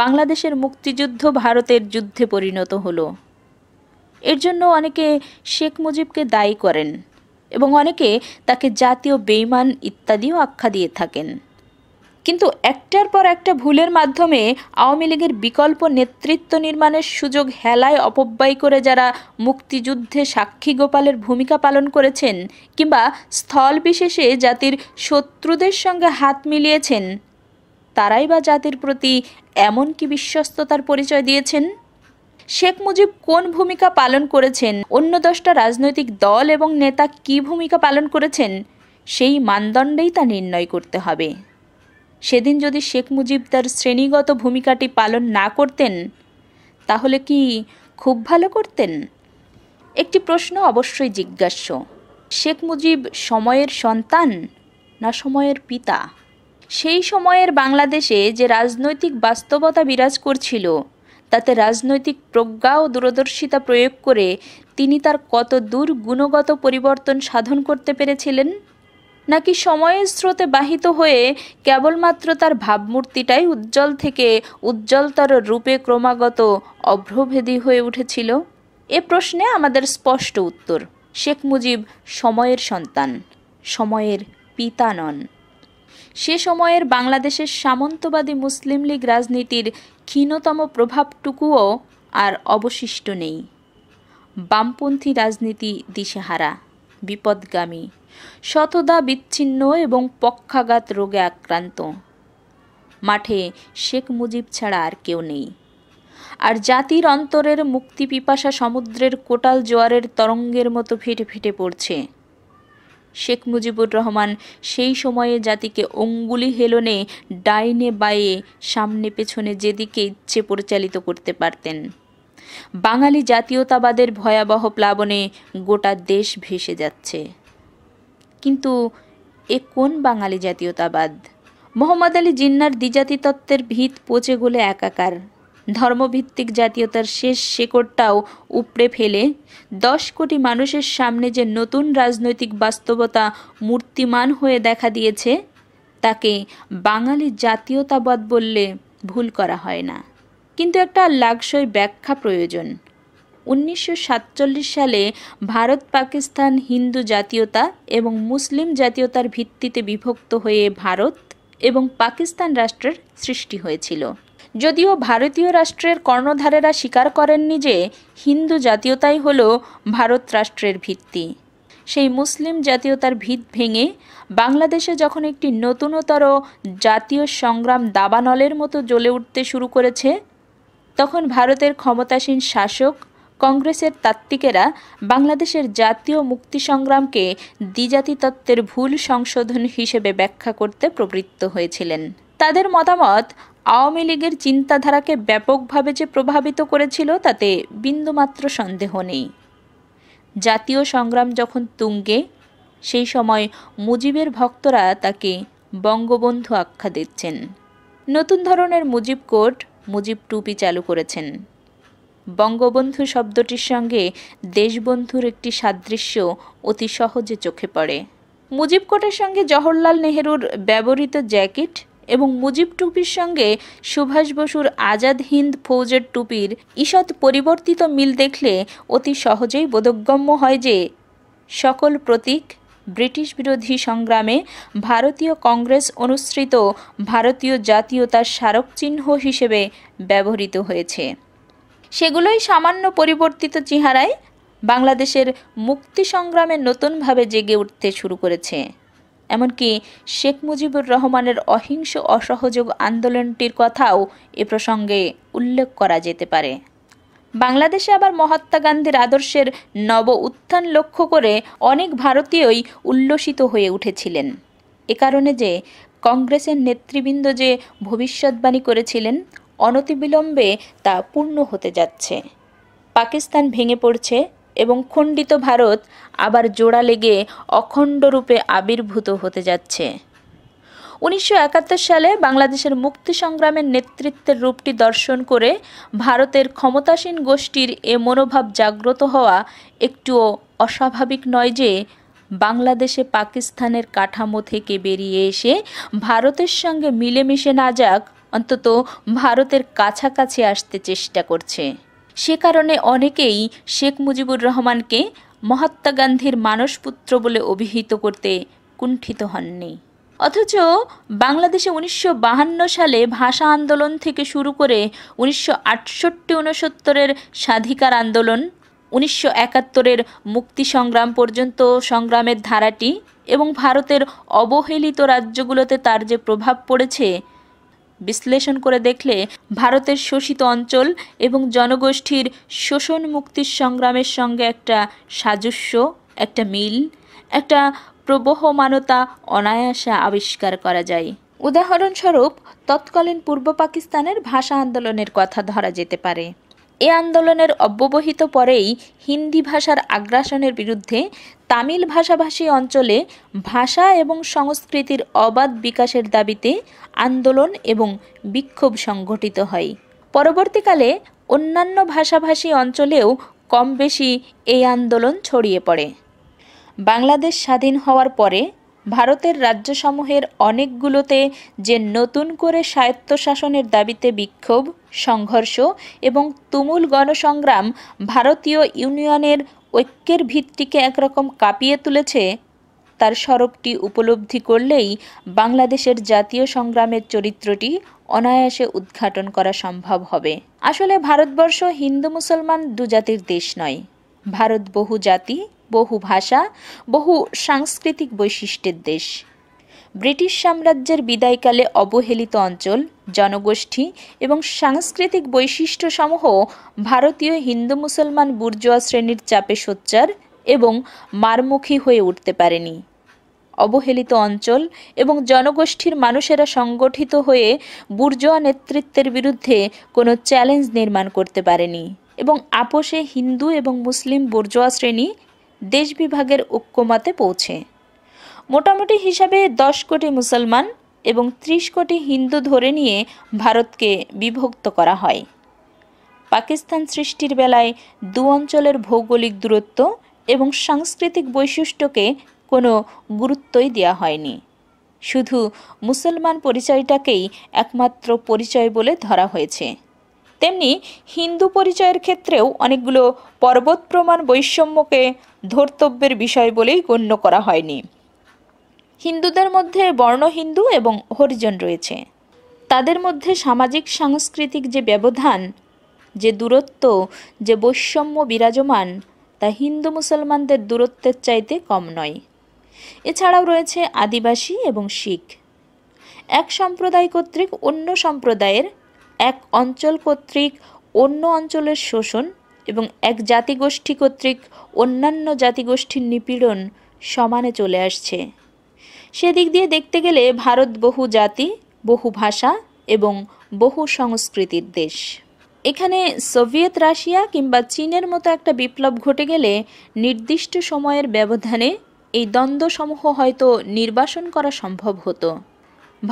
বাংলাদেশের মুক্তিযুদ্ধ ভারতের যুদ্ধে পরিণত হল এর জন্য অনেকে শেখ মুজিবকে দায়ী করেন এবং অনেকে তাকে জাতীয় বেইমান ইত্যাদিও আখ্যা দিয়ে থাকেন কিন্তু একটার পর একটা ভুলের মাধ্যমে আওয়ামী লীগের বিকল্প নেতৃত্ব নির্মাণের সুযোগ হেলায় অপব্যয় করে যারা মুক্তিযুদ্ধে সাক্ষী গোপালের ভূমিকা পালন করেছেন কিংবা স্থল বিশেষে জাতির শত্রুদের সঙ্গে হাত মিলিয়েছেন তারাই বা জাতির প্রতি এমন কি বিশ্বস্ততার পরিচয় দিয়েছেন শেখ মুজিব কোন ভূমিকা পালন করেছেন অন্য দশটা রাজনৈতিক দল এবং নেতা কি ভূমিকা পালন করেছেন সেই মানদণ্ডেই তা নির্ণয় করতে হবে সেদিন যদি শেখ মুজিব তার শ্রেণীগত ভূমিকাটি পালন না করতেন তাহলে কি খুব ভালো করতেন একটি প্রশ্ন অবশ্যই জিজ্ঞাস্য শেখ মুজিব সময়ের সন্তান না সময়ের পিতা সেই সময়ের বাংলাদেশে যে রাজনৈতিক বাস্তবতা বিরাজ করছিল তাতে রাজনৈতিক প্রজ্ঞা ও দূরদর্শিতা প্রয়োগ করে তিনি তার কত দূর গুণগত পরিবর্তন সাধন করতে পেরেছিলেন নাকি সময়ের স্রোতে বাহিত হয়ে কেবলমাত্র তার ভাবমূর্তিটাই উজ্জ্বল থেকে উজ্জ্বলতর রূপে ক্রমাগত অভ্রভেদী হয়ে উঠেছিল এ প্রশ্নে আমাদের স্পষ্ট উত্তর শেখ মুজিব সময়ের সন্তান সময়ের পিতা নন সে সময়ের বাংলাদেশের সামন্তবাদী মুসলিম লীগ রাজনীতির ক্ষীণতম প্রভাবটুকুও আর অবশিষ্ট নেই বামপন্থী রাজনীতি দিশেহারা বিপদগামী শতদা বিচ্ছিন্ন এবং পক্ষাঘাত রোগে আক্রান্ত মাঠে শেখ মুজিব ছাড়া আর কেউ নেই আর জাতির অন্তরের মুক্তি পিপাসা সমুদ্রের কোটাল জোয়ারের তরঙ্গের মতো ফেটে ফেটে পড়ছে শেখ মুজিবুর রহমান সেই সময়ে জাতিকে অঙ্গুলি হেলনে ডাইনে বায়ে সামনে পেছনে যেদিকে ইচ্ছে পরিচালিত করতে পারতেন বাঙালি জাতীয়তাবাদের ভয়াবহ প্লাবনে গোটা দেশ ভেসে যাচ্ছে কিন্তু এ কোন বাঙালি জাতীয়তাবাদ মোহাম্মদ আলী জিন্নার দ্বিজাতি তত্ত্বের ভিত পচে গলে একাকার ধর্মভিত্তিক জাতীয়তার শেষ শেকড়টাও উপড়ে ফেলে দশ কোটি মানুষের সামনে যে নতুন রাজনৈতিক বাস্তবতা মূর্তিমান হয়ে দেখা দিয়েছে তাকে বাঙালি জাতীয়তাবাদ বললে ভুল করা হয় না কিন্তু একটা লাগসই ব্যাখ্যা প্রয়োজন উনিশশো সালে ভারত পাকিস্তান হিন্দু জাতীয়তা এবং মুসলিম জাতীয়তার ভিত্তিতে বিভক্ত হয়ে ভারত এবং পাকিস্তান রাষ্ট্রের সৃষ্টি হয়েছিল যদিও ভারতীয় রাষ্ট্রের কর্ণধারেরা স্বীকার করেননি যে হিন্দু জাতীয়তাই হল ভারত রাষ্ট্রের ভিত্তি সেই মুসলিম জাতীয়তার ভিত ভেঙে বাংলাদেশে যখন একটি নতুনতর জাতীয় সংগ্রাম দাবানলের মতো জ্বলে উঠতে শুরু করেছে তখন ভারতের ক্ষমতাসীন শাসক কংগ্রেসের তাত্ত্বিকেরা বাংলাদেশের জাতীয় মুক্তি সংগ্রামকে দ্বিজাতি তত্ত্বের ভুল সংশোধন হিসেবে ব্যাখ্যা করতে প্রবৃত্ত হয়েছিলেন তাদের মতামত আওয়ামী লীগের চিন্তাধারাকে ব্যাপকভাবে যে প্রভাবিত করেছিল তাতে বিন্দুমাত্র সন্দেহ নেই জাতীয় সংগ্রাম যখন তুঙ্গে সেই সময় মুজিবের ভক্তরা তাকে বঙ্গবন্ধু আখ্যা দিচ্ছেন নতুন ধরনের মুজিব কোর্ট মুজিব টুপি চালু করেছেন বঙ্গবন্ধু শব্দটির সঙ্গে দেশবন্ধুর একটি সাদৃশ্য অতি সহজে চোখে পড়ে মুজিব কোটের সঙ্গে জওহরলাল নেহরুর ব্যবহৃত জ্যাকেট এবং মুজিব টুপির সঙ্গে সুভাষ বসুর আজাদ হিন্দ ফৌজের টুপির ঈষৎ পরিবর্তিত মিল দেখলে অতি সহজেই বোধগম্য হয় যে সকল প্রতীক ব্রিটিশ বিরোধী সংগ্রামে ভারতীয় কংগ্রেস অনুসৃত ভারতীয় জাতীয়তার স্মারক চিহ্ন হিসেবে ব্যবহৃত হয়েছে সেগুলোই সামান্য পরিবর্তিত চেহারায় বাংলাদেশের মুক্তি সংগ্রামে নতুনভাবে জেগে উঠতে শুরু করেছে এমনকি শেখ মুজিবুর রহমানের অহিংস অসহযোগ আন্দোলনটির কথাও এ প্রসঙ্গে উল্লেখ করা যেতে পারে বাংলাদেশে আবার মহাত্মা গান্ধীর আদর্শের নব উত্থান লক্ষ্য করে অনেক ভারতীয়ই উল্লসিত হয়ে উঠেছিলেন এ কারণে যে কংগ্রেসের নেতৃবৃন্দ যে ভবিষ্যৎবাণী করেছিলেন অনতিবিলম্বে তা পূর্ণ হতে যাচ্ছে পাকিস্তান ভেঙে পড়ছে এবং খণ্ডিত ভারত আবার জোড়া লেগে অখণ্ড রূপে আবির্ভূত হতে যাচ্ছে উনিশশো সালে বাংলাদেশের মুক্তি সংগ্রামের নেতৃত্বের রূপটি দর্শন করে ভারতের ক্ষমতাসীন গোষ্ঠীর এ মনোভাব জাগ্রত হওয়া একটুও অস্বাভাবিক নয় যে বাংলাদেশে পাকিস্তানের কাঠামো থেকে বেরিয়ে এসে ভারতের সঙ্গে মিলেমিশে না যাক অন্তত ভারতের কাছাকাছি আসতে চেষ্টা করছে সে কারণে অনেকেই শেখ মুজিবুর রহমানকে মহাত্মা গান্ধীর মানসপুত্র বলে অভিহিত করতে কুণ্ঠিত হননি অথচ বাংলাদেশে উনিশশো সালে ভাষা আন্দোলন থেকে শুরু করে উনিশশো আটষট্টি উনসত্তরের স্বাধিকার আন্দোলন উনিশশো একাত্তরের মুক্তি সংগ্রাম পর্যন্ত সংগ্রামের ধারাটি এবং ভারতের অবহেলিত রাজ্যগুলোতে তার যে প্রভাব পড়েছে বিশ্লেষণ করে দেখলে ভারতের শোষিত অঞ্চল এবং জনগোষ্ঠীর শোষণ মুক্তির সংগ্রামের সঙ্গে একটা সাজস্য একটা মিল একটা প্রবহমানতা অনায়াসে আবিষ্কার করা যায় উদাহরণস্বরূপ তৎকালীন পূর্ব পাকিস্তানের ভাষা আন্দোলনের কথা ধরা যেতে পারে এ আন্দোলনের অব্যবহিত পরেই হিন্দি ভাষার আগ্রাসনের বিরুদ্ধে তামিল ভাষাভাষী অঞ্চলে ভাষা এবং সংস্কৃতির অবাধ বিকাশের দাবিতে আন্দোলন এবং বিক্ষোভ সংঘটিত হয় পরবর্তীকালে অন্যান্য ভাষাভাষী অঞ্চলেও কম বেশি এই আন্দোলন ছড়িয়ে পড়ে বাংলাদেশ স্বাধীন হওয়ার পরে ভারতের রাজ্যসমূহের অনেকগুলোতে যে নতুন করে স্বায়ত্তশাসনের দাবিতে বিক্ষোভ সংঘর্ষ এবং তুমুল গণসংগ্রাম ভারতীয় ইউনিয়নের ঐক্যের ভিত্তিকে একরকম কাঁপিয়ে তুলেছে তার স্বরূপটি উপলব্ধি করলেই বাংলাদেশের জাতীয় সংগ্রামের চরিত্রটি অনায়াসে উদ্ঘাটন করা সম্ভব হবে আসলে ভারতবর্ষ হিন্দু মুসলমান দুজাতির দেশ নয় ভারত বহু জাতি বহু ভাষা বহু সাংস্কৃতিক বৈশিষ্ট্যের দেশ ব্রিটিশ সাম্রাজ্যের বিদায়কালে অবহেলিত অঞ্চল জনগোষ্ঠী এবং সাংস্কৃতিক বৈশিষ্ট্যসমূহ ভারতীয় হিন্দু মুসলমান বুর্জোয়া শ্রেণীর চাপে সোচ্চার এবং মারমুখী হয়ে উঠতে পারেনি অবহেলিত অঞ্চল এবং জনগোষ্ঠীর মানুষেরা সংগঠিত হয়ে বুর্জোয়া নেতৃত্বের বিরুদ্ধে কোনো চ্যালেঞ্জ নির্মাণ করতে পারেনি এবং আপোষে হিন্দু এবং মুসলিম বুর্জোয়া শ্রেণী দেশ বিভাগের ঐক্যমাতে পৌঁছে মোটামুটি হিসাবে দশ কোটি মুসলমান এবং ত্রিশ কোটি হিন্দু ধরে নিয়ে ভারতকে বিভক্ত করা হয় পাকিস্তান সৃষ্টির বেলায় দু অঞ্চলের ভৌগোলিক দূরত্ব এবং সাংস্কৃতিক বৈশিষ্ট্যকে কোনো গুরুত্বই দেওয়া হয়নি শুধু মুসলমান পরিচয়টাকেই একমাত্র পরিচয় বলে ধরা হয়েছে তেমনি হিন্দু পরিচয়ের ক্ষেত্রেও অনেকগুলো পর্বত প্রমাণ বৈষম্যকে ধর্তব্যের বিষয় বলেই গণ্য করা হয়নি হিন্দুদের মধ্যে বর্ণ হিন্দু এবং হরিজন রয়েছে তাদের মধ্যে সামাজিক সাংস্কৃতিক যে ব্যবধান যে দূরত্ব যে বৈষম্য বিরাজমান তা হিন্দু মুসলমানদের দূরত্বের চাইতে কম নয় এছাড়াও রয়েছে আদিবাসী এবং শিখ এক সম্প্রদায় কর্তৃক অন্য সম্প্রদায়ের এক অঞ্চল কর্তৃক অন্য অঞ্চলের শোষণ এবং এক জাতিগোষ্ঠী কর্তৃক অন্যান্য জাতিগোষ্ঠীর নিপীড়ন সমানে চলে আসছে সেদিক দিয়ে দেখতে গেলে ভারত বহু জাতি বহু ভাষা এবং বহু সংস্কৃতির দেশ এখানে সোভিয়েত রাশিয়া কিংবা চীনের মতো একটা বিপ্লব ঘটে গেলে নির্দিষ্ট সময়ের ব্যবধানে এই দ্বন্দ্বসমূহ হয়তো নির্বাসন করা সম্ভব হতো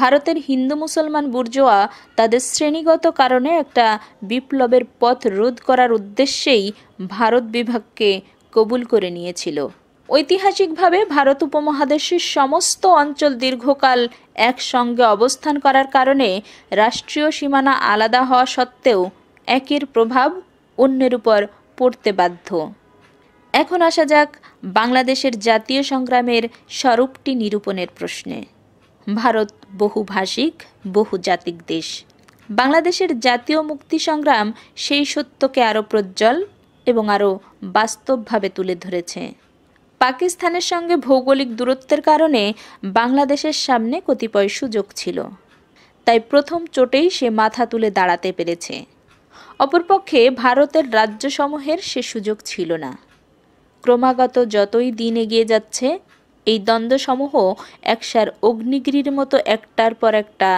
ভারতের হিন্দু মুসলমান বুর্জোয়া তাদের শ্রেণীগত কারণে একটা বিপ্লবের পথ রোধ করার উদ্দেশ্যেই ভারত বিভাগকে কবুল করে নিয়েছিল ঐতিহাসিকভাবে ভারত উপমহাদেশের সমস্ত অঞ্চল দীর্ঘকাল একসঙ্গে অবস্থান করার কারণে রাষ্ট্রীয় সীমানা আলাদা হওয়া সত্ত্বেও একের প্রভাব অন্যের উপর পড়তে বাধ্য এখন আসা যাক বাংলাদেশের জাতীয় সংগ্রামের স্বরূপটি নিরূপণের প্রশ্নে ভারত বহুভাষিক বহুজাতিক দেশ বাংলাদেশের জাতীয় মুক্তি সংগ্রাম সেই সত্যকে আরও প্রজ্জ্বল এবং আরও বাস্তবভাবে তুলে ধরেছে পাকিস্তানের সঙ্গে ভৌগোলিক দূরত্বের কারণে বাংলাদেশের সামনে কতিপয় সুযোগ ছিল তাই প্রথম চোটেই সে মাথা তুলে দাঁড়াতে পেরেছে অপরপক্ষে ভারতের রাজ্যসমূহের সে সুযোগ ছিল না ক্রমাগত যতই দিন এগিয়ে যাচ্ছে এই দ্বন্দ্বসমূহ একসার অগ্নিগিরির মতো একটার পর একটা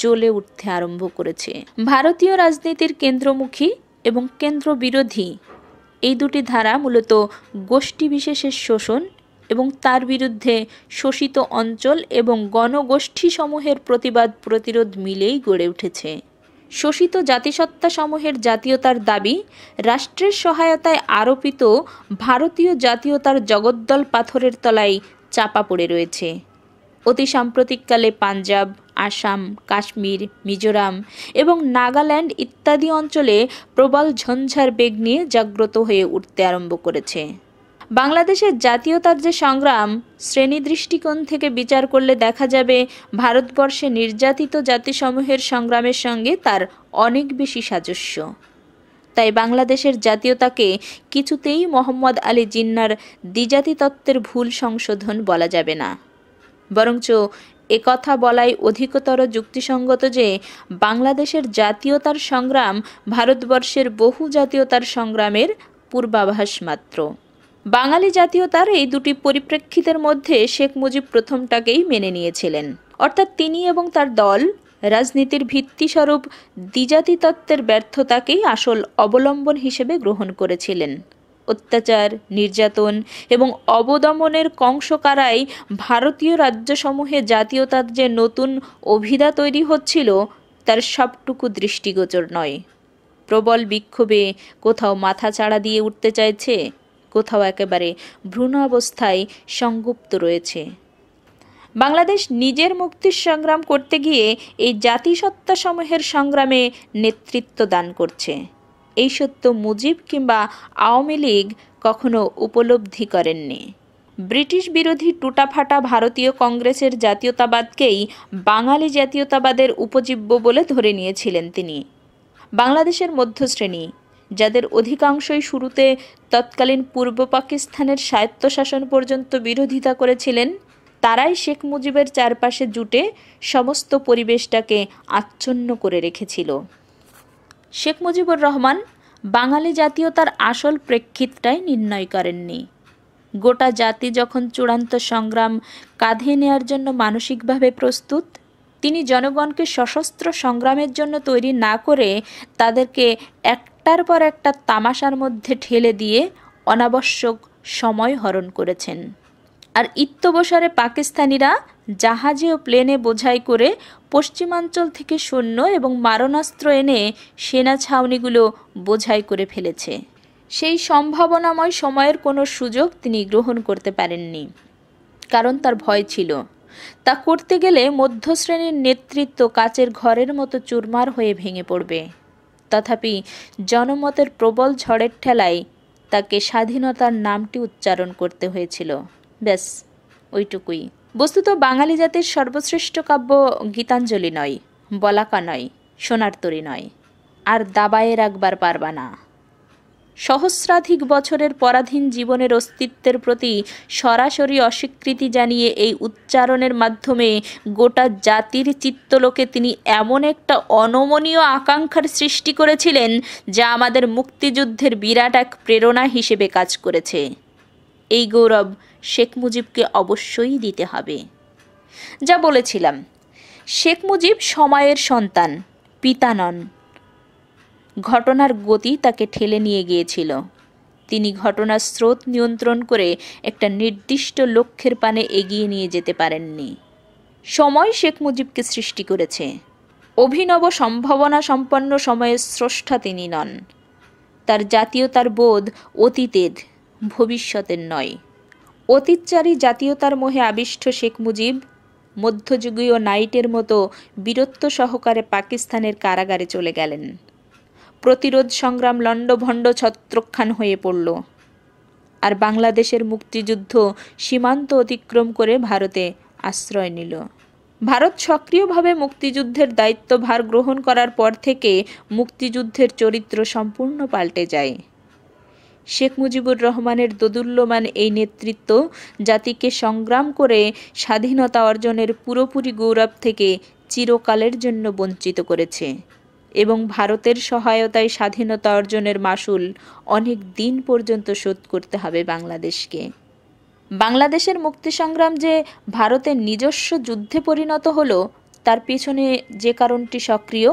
জ্বলে উঠতে আরম্ভ করেছে ভারতীয় রাজনীতির কেন্দ্রমুখী এবং কেন্দ্র বিরোধী এই দুটি ধারা মূলত গোষ্ঠী বিশেষের শোষণ এবং তার বিরুদ্ধে শোষিত অঞ্চল এবং গণগোষ্ঠীসমূহের প্রতিবাদ প্রতিরোধ মিলেই গড়ে উঠেছে শোষিত জাতিসত্তাসমূহের জাতীয়তার দাবি রাষ্ট্রের সহায়তায় আরোপিত ভারতীয় জাতীয়তার জগদ্দল পাথরের তলায় চাপা পড়ে রয়েছে অতি সাম্প্রতিককালে পাঞ্জাব আসাম কাশ্মীর মিজোরাম এবং নাগাল্যান্ড ইত্যাদি অঞ্চলে প্রবল ঝঞ্ঝার বেগ নিয়ে জাগ্রত হয়ে উঠতে আরম্ভ করেছে বাংলাদেশের জাতীয়তার যে সংগ্রাম শ্রেণী দৃষ্টিকোণ থেকে বিচার করলে দেখা যাবে ভারতবর্ষে নির্যাতিত জাতিসমূহের সংগ্রামের সঙ্গে তার অনেক বেশি সাজস্য তাই বাংলাদেশের জাতীয়তাকে কিছুতেই মোহাম্মদ আলী জিন্নার দ্বিজাতি তত্ত্বের ভুল সংশোধন বলা যাবে না বরঞ্চ কথা বলাই অধিকতর যুক্তিসঙ্গত যে বাংলাদেশের জাতীয়তার সংগ্রাম ভারতবর্ষের বহু জাতীয়তার সংগ্রামের পূর্বাভাস মাত্র বাঙালি জাতীয়তার এই দুটি পরিপ্রেক্ষিতের মধ্যে শেখ মুজিব প্রথমটাকেই মেনে নিয়েছিলেন অর্থাৎ তিনি এবং তার দল রাজনীতির ভিত্তিস্বরূপ দ্বিজাতিতত্ত্বের ব্যর্থতাকেই আসল অবলম্বন হিসেবে গ্রহণ করেছিলেন অত্যাচার নির্যাতন এবং অবদমনের কংসকারাই ভারতীয় রাজ্যসমূহে জাতীয়তার যে নতুন অভিধা তৈরি হচ্ছিল তার সবটুকু দৃষ্টিগোচর নয় প্রবল বিক্ষোভে কোথাও মাথা চাড়া দিয়ে উঠতে চাইছে কোথাও একেবারে ভ্রূণ অবস্থায় সংগুপ্ত রয়েছে বাংলাদেশ নিজের মুক্তির সংগ্রাম করতে গিয়ে এই সমূহের সংগ্রামে নেতৃত্ব দান করছে এই সত্য মুজিব কিংবা আওয়ামী লীগ কখনো উপলব্ধি করেননি ব্রিটিশ বিরোধী টুটাফাটা ভারতীয় কংগ্রেসের জাতীয়তাবাদকেই বাঙালি জাতীয়তাবাদের উপজীব্য বলে ধরে নিয়েছিলেন তিনি বাংলাদেশের মধ্যশ্রেণী যাদের অধিকাংশই শুরুতে তৎকালীন পূর্ব পাকিস্তানের স্বায়ত্তশাসন পর্যন্ত বিরোধিতা করেছিলেন তারাই শেখ মুজিবের চারপাশে জুটে সমস্ত পরিবেশটাকে আচ্ছন্ন করে রেখেছিল শেখ মুজিবুর রহমান বাঙালি জাতীয়তার আসল প্রেক্ষিতটাই নির্ণয় করেননি গোটা জাতি যখন চূড়ান্ত সংগ্রাম কাঁধে নেয়ার জন্য মানসিকভাবে প্রস্তুত তিনি জনগণকে সশস্ত্র সংগ্রামের জন্য তৈরি না করে তাদেরকে একটার পর একটা তামাশার মধ্যে ঠেলে দিয়ে অনাবশ্যক সময় হরণ করেছেন আর ইত্যবসারে পাকিস্তানিরা জাহাজে ও প্লেনে বোঝাই করে পশ্চিমাঞ্চল থেকে সৈন্য এবং মারণাস্ত্র এনে সেনা ছাউনিগুলো বোঝাই করে ফেলেছে সেই সম্ভাবনাময় সময়ের কোনো সুযোগ তিনি গ্রহণ করতে পারেননি কারণ তার ভয় ছিল তা করতে গেলে মধ্যশ্রেণীর নেতৃত্ব কাচের ঘরের মতো চুরমার হয়ে ভেঙে পড়বে তথাপি জনমতের প্রবল ঝড়ের ঠেলায় তাকে স্বাধীনতার নামটি উচ্চারণ করতে হয়েছিল ব্যাস ওইটুকুই বস্তুত বাঙালি জাতির সর্বশ্রেষ্ঠ কাব্য গীতাঞ্জলি নয় বলাকা নয় সোনার তরী নয় আর দাবায়ে রাখবার পারবা না সহস্রাধিক বছরের পরাধীন জীবনের অস্তিত্বের প্রতি সরাসরি অস্বীকৃতি জানিয়ে এই উচ্চারণের মাধ্যমে গোটা জাতির চিত্তলোকে তিনি এমন একটা অনমনীয় আকাঙ্ক্ষার সৃষ্টি করেছিলেন যা আমাদের মুক্তিযুদ্ধের বিরাট এক প্রেরণা হিসেবে কাজ করেছে এই গৌরব শেখ মুজিবকে অবশ্যই দিতে হবে যা বলেছিলাম শেখ মুজিব সময়ের সন্তান পিতা নন ঘটনার গতি তাকে ঠেলে নিয়ে গিয়েছিল তিনি ঘটনার স্রোত নিয়ন্ত্রণ করে একটা নির্দিষ্ট লক্ষ্যের পানে এগিয়ে নিয়ে যেতে পারেননি সময় শেখ মুজিবকে সৃষ্টি করেছে অভিনব সম্ভাবনা সম্পন্ন সময়ের স্রষ্টা তিনি নন তার জাতীয়তার বোধ অতীতের ভবিষ্যতের নয় অতীতচারী জাতীয়তার মোহে আবিষ্ট শেখ মুজিব মধ্যযুগীয় নাইটের মতো বীরত্ব সহকারে পাকিস্তানের কারাগারে চলে গেলেন প্রতিরোধ সংগ্রাম লণ্ডভণ্ড ছত্রক্ষান হয়ে পড়ল আর বাংলাদেশের মুক্তিযুদ্ধ সীমান্ত অতিক্রম করে ভারতে আশ্রয় নিল ভারত সক্রিয়ভাবে মুক্তিযুদ্ধের দায়িত্বভার গ্রহণ করার পর থেকে মুক্তিযুদ্ধের চরিত্র সম্পূর্ণ পাল্টে যায় শেখ মুজিবুর রহমানের দোদুল্যমান এই নেতৃত্ব জাতিকে সংগ্রাম করে স্বাধীনতা অর্জনের পুরোপুরি গৌরব থেকে চিরকালের জন্য বঞ্চিত করেছে এবং ভারতের সহায়তায় স্বাধীনতা অর্জনের মাসুল অনেক দিন পর্যন্ত শোধ করতে হবে বাংলাদেশকে বাংলাদেশের মুক্তি সংগ্রাম যে ভারতের নিজস্ব যুদ্ধে পরিণত হলো তার পেছনে যে কারণটি সক্রিয়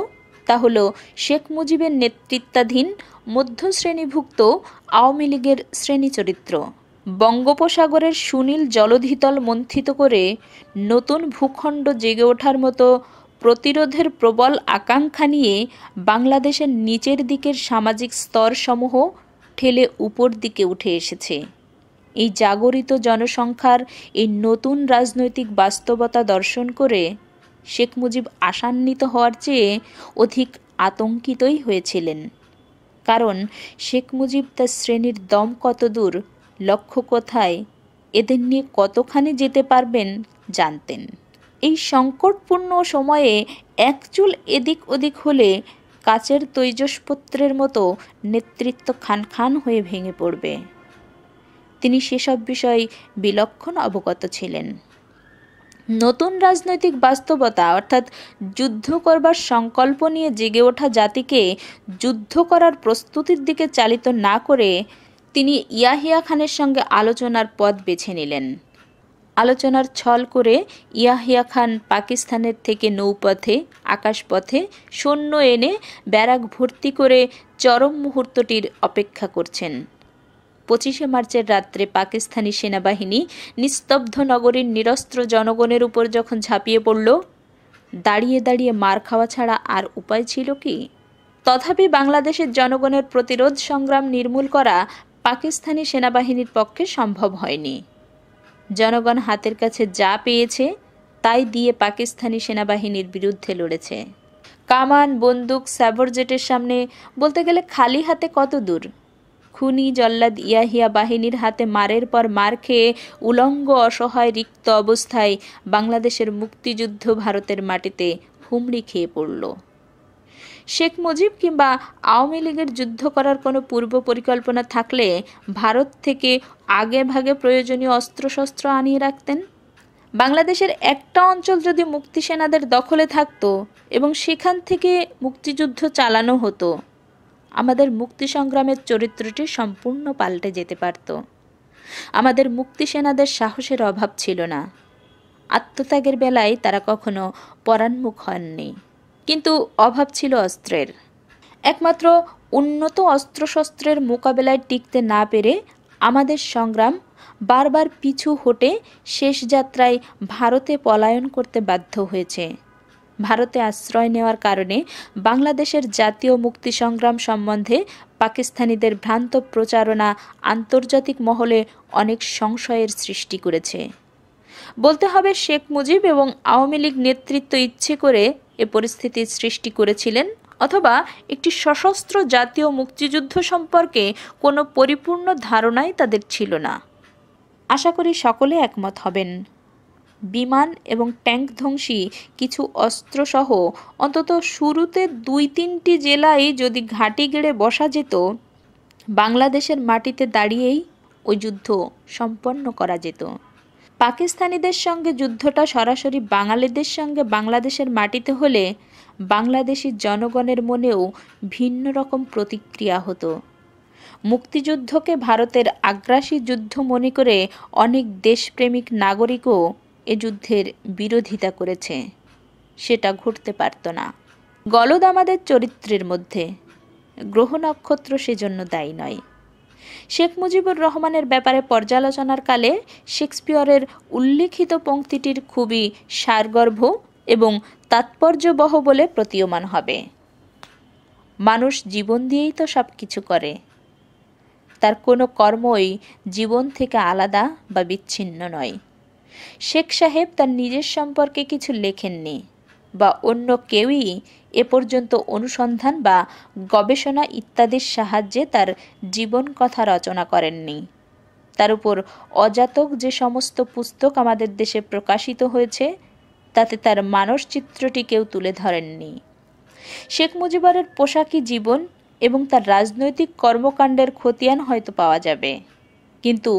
তা হল শেখ মুজিবের নেতৃত্বাধীন মধ্যশ্রেণীভুক্ত আওয়ামী লীগের শ্রেণী চরিত্র বঙ্গোপসাগরের সুনীল জলধিতল মন্থিত করে নতুন ভূখণ্ড জেগে ওঠার মতো প্রতিরোধের প্রবল আকাঙ্ক্ষা নিয়ে বাংলাদেশের নিচের দিকের সামাজিক স্তরসমূহ ঠেলে উপর দিকে উঠে এসেছে এই জাগরিত জনসংখ্যার এই নতুন রাজনৈতিক বাস্তবতা দর্শন করে শেখ মুজিব আশান্বিত হওয়ার চেয়ে অধিক আতঙ্কিতই হয়েছিলেন কারণ শেখ মুজিব তার শ্রেণীর দম কত দূর লক্ষ্য কোথায় এদের নিয়ে কতখানি যেতে পারবেন জানতেন এই সংকটপূর্ণ সময়ে একচুল এদিক ওদিক হলে কাচের তৈজসপত্রের মতো নেতৃত্ব খান খান হয়ে ভেঙে পড়বে তিনি সেসব বিষয়ে বিলক্ষণ অবগত ছিলেন নতুন রাজনৈতিক বাস্তবতা অর্থাৎ যুদ্ধ করবার সংকল্প নিয়ে জেগে ওঠা জাতিকে যুদ্ধ করার প্রস্তুতির দিকে চালিত না করে তিনি ইয়াহিয়া খানের সঙ্গে আলোচনার পথ বেছে নিলেন আলোচনার ছল করে ইয়াহিয়া খান পাকিস্তানের থেকে নৌপথে আকাশপথে সৈন্য এনে ব্যারাক ভর্তি করে চরম মুহূর্তটির অপেক্ষা করছেন পঁচিশে মার্চের রাত্রে পাকিস্তানি সেনাবাহিনী নিস্তব্ধ নগরীর নিরস্ত্র জনগণের উপর যখন ঝাঁপিয়ে পড়ল দাঁড়িয়ে দাঁড়িয়ে মার খাওয়া ছাড়া আর উপায় ছিল কি তথাপি বাংলাদেশের জনগণের প্রতিরোধ সংগ্রাম নির্মূল করা পাকিস্তানি সেনাবাহিনীর পক্ষে সম্ভব হয়নি জনগণ হাতের কাছে যা পেয়েছে তাই দিয়ে পাকিস্তানি সেনাবাহিনীর বিরুদ্ধে লড়েছে কামান বন্দুক স্যাবরজেটের সামনে বলতে গেলে খালি হাতে কত দূর খুনি জল্লাদ ইয়াহিয়া বাহিনীর হাতে মারের পর মার খেয়ে উলঙ্গ অসহায় রিক্ত অবস্থায় বাংলাদেশের মুক্তিযুদ্ধ ভারতের মাটিতে হুমড়ি খেয়ে পড়ল শেখ মুজিব কিংবা আওয়ামী লীগের যুদ্ধ করার কোনো পূর্ব পরিকল্পনা থাকলে ভারত থেকে আগে ভাগে প্রয়োজনীয় অস্ত্রশস্ত্র আনিয়ে রাখতেন বাংলাদেশের একটা অঞ্চল যদি মুক্তিসেনাদের দখলে থাকতো এবং সেখান থেকে মুক্তিযুদ্ধ চালানো হতো আমাদের মুক্তি সংগ্রামের চরিত্রটি সম্পূর্ণ পাল্টে যেতে পারত আমাদের মুক্তিসেনাদের সাহসের অভাব ছিল না আত্মত্যাগের বেলায় তারা কখনো পরাণমুখ হননি কিন্তু অভাব ছিল অস্ত্রের একমাত্র উন্নত অস্ত্রশস্ত্রের মোকাবেলায় টিকতে না পেরে আমাদের সংগ্রাম বারবার পিছু হটে শেষ যাত্রায় ভারতে পলায়ন করতে বাধ্য হয়েছে ভারতে আশ্রয় নেওয়ার কারণে বাংলাদেশের জাতীয় মুক্তি সংগ্রাম সম্বন্ধে পাকিস্তানিদের ভ্রান্ত প্রচারণা আন্তর্জাতিক মহলে অনেক সংশয়ের সৃষ্টি করেছে বলতে হবে শেখ মুজিব এবং আওয়ামী লীগ নেতৃত্ব ইচ্ছে করে এ পরিস্থিতির সৃষ্টি করেছিলেন অথবা একটি সশস্ত্র জাতীয় মুক্তিযুদ্ধ সম্পর্কে কোনো পরিপূর্ণ ধারণাই তাদের ছিল না আশা করি সকলে একমত হবেন বিমান এবং ট্যাঙ্ক ধ্বংসী কিছু অস্ত্রসহ অন্তত শুরুতে দুই তিনটি জেলায় যদি ঘাঁটি গেড়ে বসা যেত বাংলাদেশের মাটিতে দাঁড়িয়েই ওই যুদ্ধ সম্পন্ন করা যেত পাকিস্তানিদের সঙ্গে যুদ্ধটা সরাসরি বাঙালিদের সঙ্গে বাংলাদেশের মাটিতে হলে বাংলাদেশি জনগণের মনেও ভিন্ন রকম প্রতিক্রিয়া হতো মুক্তিযুদ্ধকে ভারতের আগ্রাসী যুদ্ধ মনে করে অনেক দেশপ্রেমিক নাগরিকও যুদ্ধের বিরোধিতা করেছে সেটা ঘটতে পারত না গলদ আমাদের চরিত্রের মধ্যে গ্রহ নক্ষত্র সেজন্য দায়ী নয় শেখ মুজিবুর রহমানের ব্যাপারে পর্যালোচনার কালে শেক্সপিয়রের উল্লিখিত পংক্তিটির খুবই সারগর্ভ এবং তাৎপর্যবহ বলে প্রতীয়মান হবে মানুষ জীবন দিয়েই তো সব কিছু করে তার কোনো কর্মই জীবন থেকে আলাদা বা বিচ্ছিন্ন নয় শেখ সাহেব তার নিজের সম্পর্কে কিছু লেখেননি বা অন্য কেউই এ পর্যন্ত অনুসন্ধান বা গবেষণা ইত্যাদির সাহায্যে তার জীবন কথা রচনা করেননি তার উপর অজাতক যে সমস্ত পুস্তক আমাদের দেশে প্রকাশিত হয়েছে তাতে তার মানসচিত্রটি কেউ তুলে ধরেননি শেখ মুজিবরের পোশাকি জীবন এবং তার রাজনৈতিক কর্মকাণ্ডের খতিয়ান হয়তো পাওয়া যাবে কিন্তু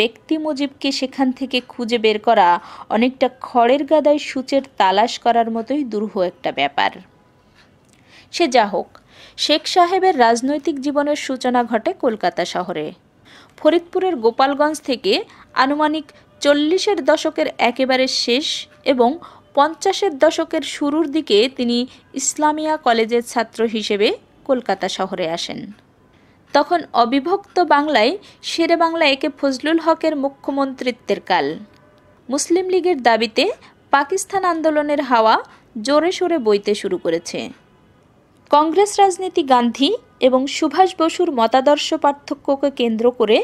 ব্যক্তি মুজিবকে সেখান থেকে খুঁজে বের করা অনেকটা খড়ের গাদায় সূচের তালাশ করার মতোই দুরূহ একটা ব্যাপার সে যা হোক শেখ সাহেবের রাজনৈতিক জীবনের সূচনা ঘটে কলকাতা শহরে ফরিদপুরের গোপালগঞ্জ থেকে আনুমানিক চল্লিশের দশকের একেবারে শেষ এবং পঞ্চাশের দশকের শুরুর দিকে তিনি ইসলামিয়া কলেজের ছাত্র হিসেবে কলকাতা শহরে আসেন তখন অবিভক্ত বাংলায় শেরে বাংলা একে ফজলুল হকের মুখ্যমন্ত্রিত্বের কাল মুসলিম লীগের দাবিতে পাকিস্তান আন্দোলনের হাওয়া জোরে সোরে বইতে শুরু করেছে কংগ্রেস রাজনীতি গান্ধী এবং সুভাষ বসুর মতাদর্শ পার্থক্যকে কেন্দ্র করে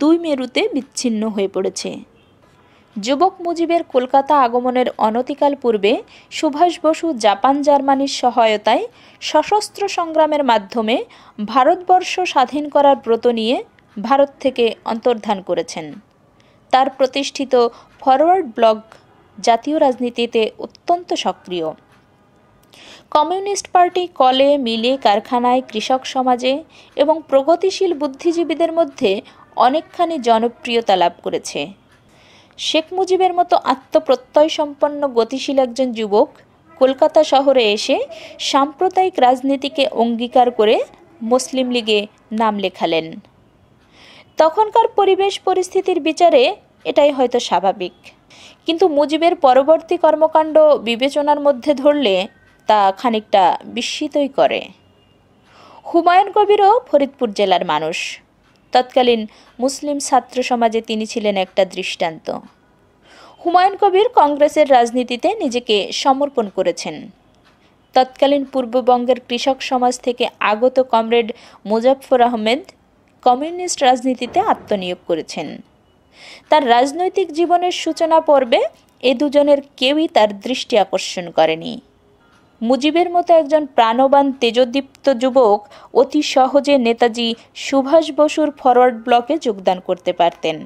দুই মেরুতে বিচ্ছিন্ন হয়ে পড়েছে যুবক মুজিবের কলকাতা আগমনের অনতিকাল পূর্বে সুভাষ বসু জাপান জার্মানির সহায়তায় সশস্ত্র সংগ্রামের মাধ্যমে ভারতবর্ষ স্বাধীন করার ব্রত নিয়ে ভারত থেকে অন্তর্ধান করেছেন তার প্রতিষ্ঠিত ফরওয়ার্ড ব্লক জাতীয় রাজনীতিতে অত্যন্ত সক্রিয় কমিউনিস্ট পার্টি কলে মিলে কারখানায় কৃষক সমাজে এবং প্রগতিশীল বুদ্ধিজীবীদের মধ্যে অনেকখানি জনপ্রিয়তা লাভ করেছে শেখ মুজিবের মতো আত্মপ্রত্যয় সম্পন্ন গতিশীল একজন যুবক কলকাতা শহরে এসে সাম্প্রদায়িক রাজনীতিকে অঙ্গীকার করে মুসলিম লীগে নাম লেখালেন তখনকার পরিবেশ পরিস্থিতির বিচারে এটাই হয়তো স্বাভাবিক কিন্তু মুজিবের পরবর্তী কর্মকাণ্ড বিবেচনার মধ্যে ধরলে তা খানিকটা বিস্মিতই করে হুমায়ুন কবিরও ফরিদপুর জেলার মানুষ তৎকালীন মুসলিম ছাত্র সমাজে তিনি ছিলেন একটা দৃষ্টান্ত হুমায়ুন কবির কংগ্রেসের রাজনীতিতে নিজেকে সমর্পণ করেছেন তৎকালীন পূর্ববঙ্গের কৃষক সমাজ থেকে আগত কমরেড মুজাফর আহমেদ কমিউনিস্ট রাজনীতিতে আত্মনিয়োগ করেছেন তার রাজনৈতিক জীবনের সূচনা পর্বে এ দুজনের কেউই তার দৃষ্টি আকর্ষণ করেনি মুজিবের মতো একজন প্রাণবান তেজদীপ্ত যুবক অতি সহজে নেতাজি সুভাষ বসুর ফরওয়ার্ড ব্লকে যোগদান করতে পারতেন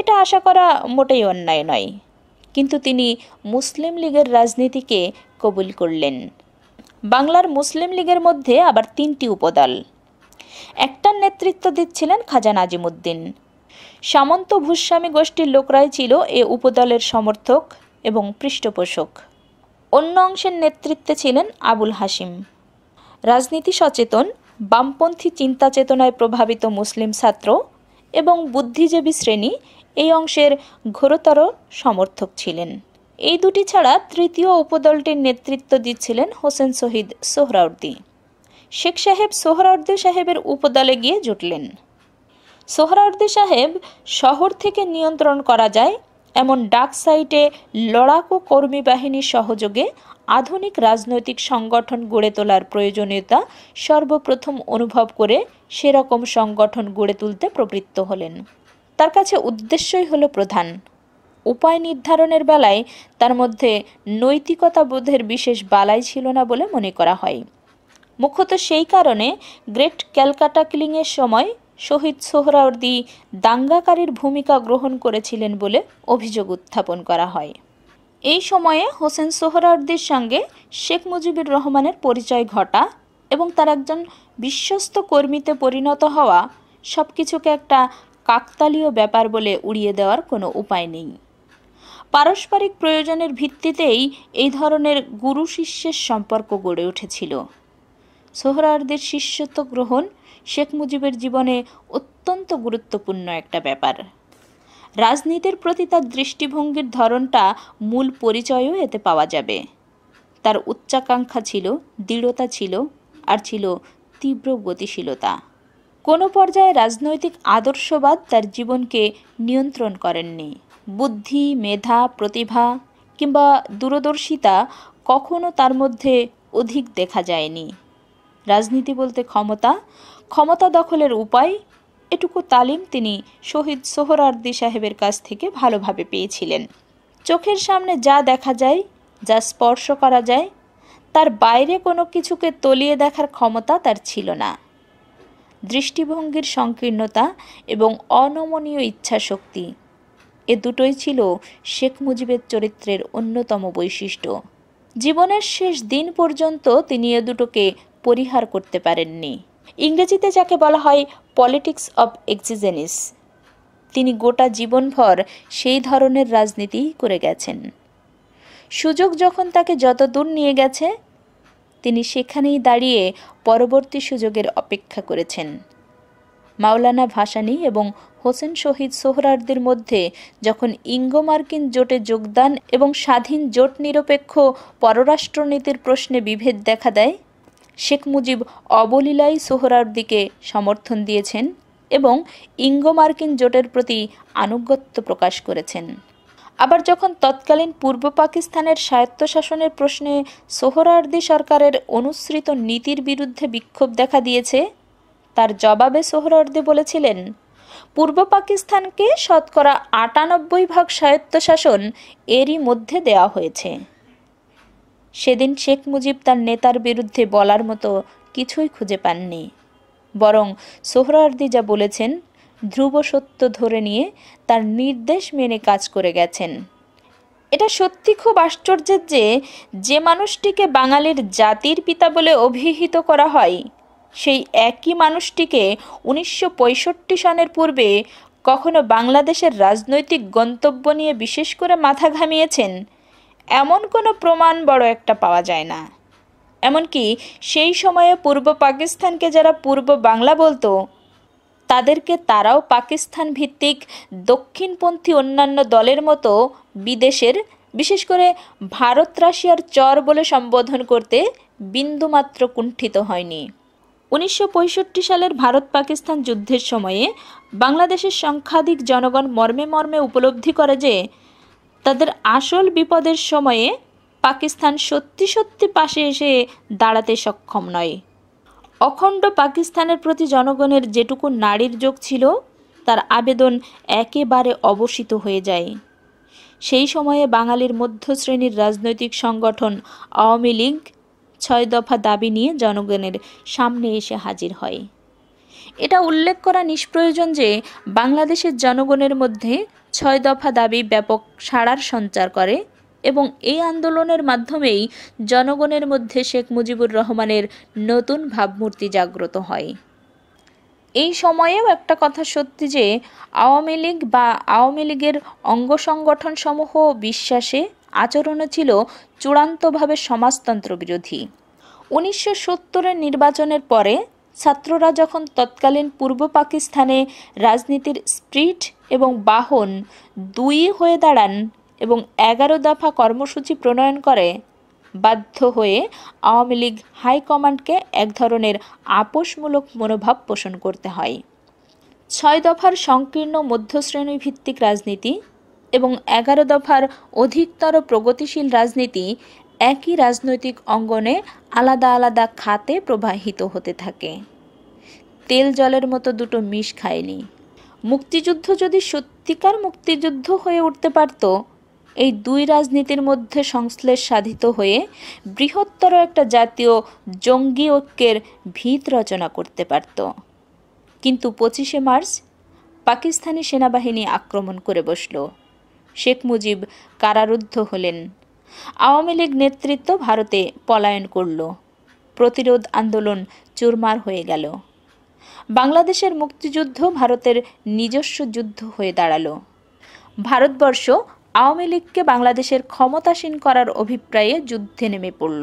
এটা আশা করা মোটেই অন্যায় নয় কিন্তু তিনি মুসলিম লীগের রাজনীতিকে কবুল করলেন বাংলার মুসলিম লীগের মধ্যে আবার তিনটি উপদল একটার নেতৃত্ব দিচ্ছিলেন খাজা নাজিমুদ্দিন সামন্ত ভূস্বামী গোষ্ঠীর লোকরাই ছিল এ উপদলের সমর্থক এবং পৃষ্ঠপোষক অন্য অংশের নেতৃত্বে ছিলেন আবুল হাসিম রাজনীতি সচেতন বামপন্থী চিন্তা চেতনায় প্রভাবিত মুসলিম ছাত্র এবং বুদ্ধিজীবী শ্রেণী এই অংশের ঘোরতর সমর্থক ছিলেন এই দুটি ছাড়া তৃতীয় উপদলটির নেতৃত্ব দিচ্ছিলেন হোসেন শহীদ সোহরাউদ্দি শেখ সাহেব সোহরাউদ্দি সাহেবের উপদলে গিয়ে জুটলেন সোহরাউদ্দি সাহেব শহর থেকে নিয়ন্ত্রণ করা যায় এমন ডাক সাইটে লড়াকু কর্মী বাহিনীর সহযোগে আধুনিক রাজনৈতিক সংগঠন গড়ে তোলার প্রয়োজনীয়তা সর্বপ্রথম অনুভব করে সেরকম সংগঠন গড়ে তুলতে প্রবৃত্ত হলেন তার কাছে উদ্দেশ্যই হলো প্রধান উপায় নির্ধারণের বেলায় তার মধ্যে নৈতিকতা বোধের বিশেষ বালাই ছিল না বলে মনে করা হয় মুখ্যত সেই কারণে গ্রেট ক্যালকাটা কিলিংয়ের সময় শহীদ সোহরাওয়ার্দী দাঙ্গাকারীর ভূমিকা গ্রহণ করেছিলেন বলে অভিযোগ উত্থাপন করা হয় এই সময়ে হোসেন সোহরাওয়ার্দীর সঙ্গে শেখ মুজিবুর রহমানের পরিচয় ঘটা এবং তার একজন বিশ্বস্ত কর্মীতে পরিণত হওয়া সব কিছুকে একটা কাকতালীয় ব্যাপার বলে উড়িয়ে দেওয়ার কোনো উপায় নেই পারস্পরিক প্রয়োজনের ভিত্তিতেই এই ধরনের গুরু শিষ্যের সম্পর্ক গড়ে উঠেছিল সোহরাওয়ার্দীর শিষ্যত্ব গ্রহণ শেখ মুজিবের জীবনে অত্যন্ত গুরুত্বপূর্ণ একটা ব্যাপার রাজনীতির প্রতি তার দৃষ্টিভঙ্গির ধরনটা মূল পরিচয়ও এতে পাওয়া যাবে তার উচ্চাকাঙ্ক্ষা ছিল দৃঢ়তা ছিল আর ছিল তীব্র গতিশীলতা কোনো পর্যায়ে রাজনৈতিক আদর্শবাদ তার জীবনকে নিয়ন্ত্রণ করেননি বুদ্ধি মেধা প্রতিভা কিংবা দূরদর্শিতা কখনো তার মধ্যে অধিক দেখা যায়নি রাজনীতি বলতে ক্ষমতা ক্ষমতা দখলের উপায় এটুকু তালিম তিনি শহীদ সোহরার্দি সাহেবের কাছ থেকে ভালোভাবে পেয়েছিলেন চোখের সামনে যা দেখা যায় যা স্পর্শ করা যায় তার বাইরে কোনো কিছুকে তলিয়ে দেখার ক্ষমতা তার ছিল না দৃষ্টিভঙ্গির সংকীর্ণতা এবং অনমনীয় ইচ্ছা শক্তি এ দুটোই ছিল শেখ মুজিবের চরিত্রের অন্যতম বৈশিষ্ট্য জীবনের শেষ দিন পর্যন্ত তিনি এ দুটোকে পরিহার করতে পারেননি ইংরেজিতে যাকে বলা হয় পলিটিক্স অব এক্সিজেনিস তিনি গোটা জীবনভর সেই ধরনের রাজনীতি করে গেছেন সুযোগ যখন তাকে যত দূর নিয়ে গেছে তিনি সেখানেই দাঁড়িয়ে পরবর্তী সুযোগের অপেক্ষা করেছেন মাওলানা ভাসানী এবং হোসেন শহীদ সোহরারদের মধ্যে যখন ইঙ্গো মার্কিন জোটে যোগদান এবং স্বাধীন জোট নিরপেক্ষ পররাষ্ট্রনীতির প্রশ্নে বিভেদ দেখা দেয় শেখ মুজিব অবলীলায় সোহরার্দিকে সমর্থন দিয়েছেন এবং ইঙ্গো মার্কিন জোটের প্রতি আনুগত্য প্রকাশ করেছেন আবার যখন তৎকালীন পূর্ব পাকিস্তানের স্বায়ত্তশাসনের প্রশ্নে সোহরার্দি সরকারের অনুসৃত নীতির বিরুদ্ধে বিক্ষোভ দেখা দিয়েছে তার জবাবে সোহরার্দি বলেছিলেন পূর্ব পাকিস্তানকে শতকরা আটানব্বই ভাগ স্বায়ত্তশাসন এরই মধ্যে দেয়া হয়েছে সেদিন শেখ মুজিব তার নেতার বিরুদ্ধে বলার মতো কিছুই খুঁজে পাননি বরং সোহরার্দি যা বলেছেন ধ্রুব সত্য ধরে নিয়ে তার নির্দেশ মেনে কাজ করে গেছেন এটা সত্যি খুব আশ্চর্যের যে যে মানুষটিকে বাঙালির জাতির পিতা বলে অভিহিত করা হয় সেই একই মানুষটিকে উনিশশো সনের পূর্বে কখনো বাংলাদেশের রাজনৈতিক গন্তব্য নিয়ে বিশেষ করে মাথা ঘামিয়েছেন এমন কোনো প্রমাণ বড় একটা পাওয়া যায় না এমনকি সেই সময়ে পূর্ব পাকিস্তানকে যারা পূর্ব বাংলা বলতো তাদেরকে তারাও পাকিস্তান ভিত্তিক দক্ষিণপন্থী অন্যান্য দলের মতো বিদেশের বিশেষ করে ভারত রাশিয়ার চর বলে সম্বোধন করতে বিন্দুমাত্র কুণ্ঠিত হয়নি উনিশশো সালের ভারত পাকিস্তান যুদ্ধের সময়ে বাংলাদেশের সংখ্যাধিক জনগণ মর্মে মর্মে উপলব্ধি করে যে তাদের আসল বিপদের সময়ে পাকিস্তান সত্যি সত্যি পাশে এসে দাঁড়াতে সক্ষম নয় অখণ্ড পাকিস্তানের প্রতি জনগণের যেটুকু নারীর যোগ ছিল তার আবেদন একেবারে অবসিত হয়ে যায় সেই সময়ে বাঙালির মধ্যশ্রেণীর রাজনৈতিক সংগঠন আওয়ামী লীগ ছয় দফা দাবি নিয়ে জনগণের সামনে এসে হাজির হয় এটা উল্লেখ করা নিষ্প্রয়োজন যে বাংলাদেশের জনগণের মধ্যে ছয় দফা দাবি ব্যাপক সাড়ার সঞ্চার করে এবং এই আন্দোলনের মাধ্যমেই জনগণের মধ্যে শেখ মুজিবুর রহমানের নতুন ভাবমূর্তি জাগ্রত হয় এই সময়েও একটা কথা সত্যি যে আওয়ামী লীগ বা আওয়ামী লীগের অঙ্গ সংগঠন সমূহ বিশ্বাসে আচরণও ছিল চূড়ান্তভাবে সমাজতন্ত্র বিরোধী উনিশশো সত্তরের নির্বাচনের পরে ছাত্ররা যখন তৎকালীন পূর্ব পাকিস্তানে রাজনীতির স্প্রিট এবং বাহন দুই হয়ে দাঁড়ান এবং এগারো দফা কর্মসূচি প্রণয়ন করে বাধ্য হয়ে আওয়ামী লীগ হাইকমান্ডকে এক ধরনের আপোষমূলক মনোভাব পোষণ করতে হয় ছয় দফার সংকীর্ণ মধ্যশ্রেণী ভিত্তিক রাজনীতি এবং এগারো দফার অধিকতর প্রগতিশীল রাজনীতি একই রাজনৈতিক অঙ্গনে আলাদা আলাদা খাতে প্রবাহিত হতে থাকে তেল জলের মতো দুটো মিশ খায়নি মুক্তিযুদ্ধ যদি সত্যিকার মুক্তিযুদ্ধ হয়ে উঠতে পারত এই দুই রাজনীতির মধ্যে সংশ্লেষ সাধিত হয়ে বৃহত্তর একটা জাতীয় জঙ্গি ঐক্যের ভিত রচনা করতে পারত কিন্তু পঁচিশে মার্চ পাকিস্তানি সেনাবাহিনী আক্রমণ করে বসল শেখ মুজিব কারারুদ্ধ হলেন আওয়ামী লীগ নেতৃত্ব ভারতে পলায়ন করল প্রতিরোধ আন্দোলন চুরমার হয়ে গেল বাংলাদেশের মুক্তিযুদ্ধ ভারতের নিজস্ব যুদ্ধ হয়ে দাঁড়ালো ভারতবর্ষ আওয়ামী লীগকে বাংলাদেশের ক্ষমতাসীন করার অভিপ্রায়ে যুদ্ধে নেমে পড়ল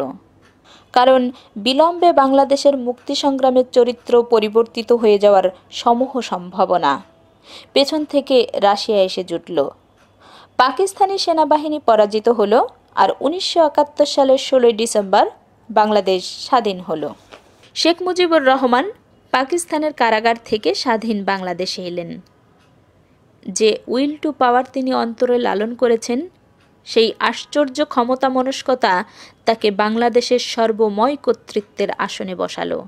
কারণ বিলম্বে বাংলাদেশের মুক্তি সংগ্রামের চরিত্র পরিবর্তিত হয়ে যাওয়ার সমূহ সম্ভাবনা পেছন থেকে রাশিয়া এসে জুটল পাকিস্তানি সেনাবাহিনী পরাজিত হলো আর উনিশশো একাত্তর সালের ষোলোই ডিসেম্বর বাংলাদেশ স্বাধীন হলো শেখ মুজিবুর রহমান পাকিস্তানের কারাগার থেকে স্বাধীন বাংলাদেশে এলেন যে উইল টু পাওয়ার তিনি অন্তরে লালন করেছেন সেই আশ্চর্য ক্ষমতা মনস্কতা তাকে বাংলাদেশের সর্বময় কর্তৃত্বের আসনে বসালো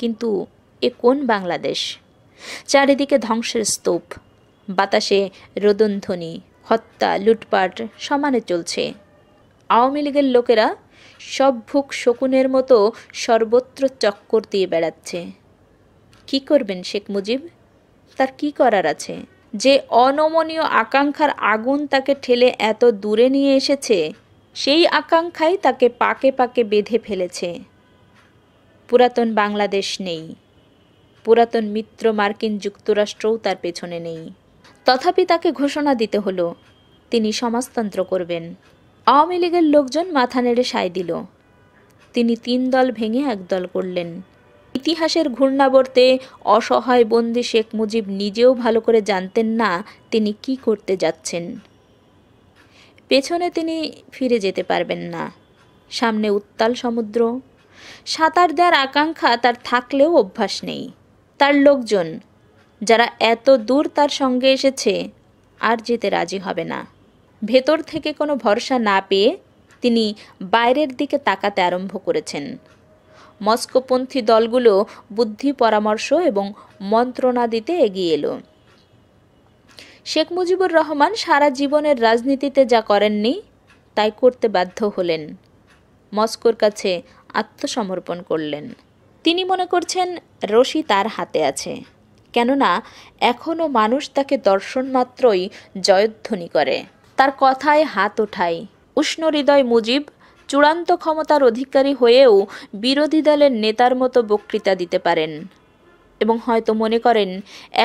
কিন্তু এ কোন বাংলাদেশ চারিদিকে ধ্বংসের স্তূপ বাতাসে রোদনধ্বনি হত্যা লুটপাট সমানে চলছে আওয়ামী লীগের লোকেরা সব ভুক শকুনের মতো সর্বত্র চক্কর দিয়ে বেড়াচ্ছে কি করবেন শেখ মুজিব তার কি করার আছে যে অনমনীয় আকাঙ্ক্ষার আগুন তাকে ঠেলে এত দূরে নিয়ে এসেছে সেই আকাঙ্ক্ষাই তাকে পাকে পাকে বেঁধে ফেলেছে পুরাতন বাংলাদেশ নেই পুরাতন মিত্র মার্কিন যুক্তরাষ্ট্রও তার পেছনে নেই তথাপি তাকে ঘোষণা দিতে হলো তিনি সমাজতন্ত্র করবেন আওয়ামী লীগের লোকজন মাথা নেড়ে সায় দিল তিনি তিন দল ভেঙে একদল করলেন ইতিহাসের ঘূর্ণাবর্তে অসহায় বন্দি শেখ মুজিব নিজেও ভালো করে জানতেন না তিনি কি করতে যাচ্ছেন পেছনে তিনি ফিরে যেতে পারবেন না সামনে উত্তাল সমুদ্র সাঁতার দেওয়ার আকাঙ্ক্ষা তার থাকলেও অভ্যাস নেই তার লোকজন যারা এত দূর তার সঙ্গে এসেছে আর যেতে রাজি হবে না ভেতর থেকে কোনো ভরসা না পেয়ে তিনি বাইরের দিকে তাকাতে আরম্ভ করেছেন মস্কোপন্থী দলগুলো বুদ্ধি পরামর্শ এবং মন্ত্রণা দিতে এগিয়ে এলো শেখ মুজিবুর রহমান সারা জীবনের রাজনীতিতে যা করেননি তাই করতে বাধ্য হলেন মস্কোর কাছে আত্মসমর্পণ করলেন তিনি মনে করছেন রশি তার হাতে আছে কেননা এখনও মানুষ তাকে দর্শন মাত্রই জয়ধ্বনি করে তার কথায় হাত ওঠাই উষ্ণ হৃদয় মুজিব চূড়ান্ত ক্ষমতার অধিকারী হয়েও বিরোধী দলের নেতার মতো বক্তৃতা দিতে পারেন এবং হয়তো মনে করেন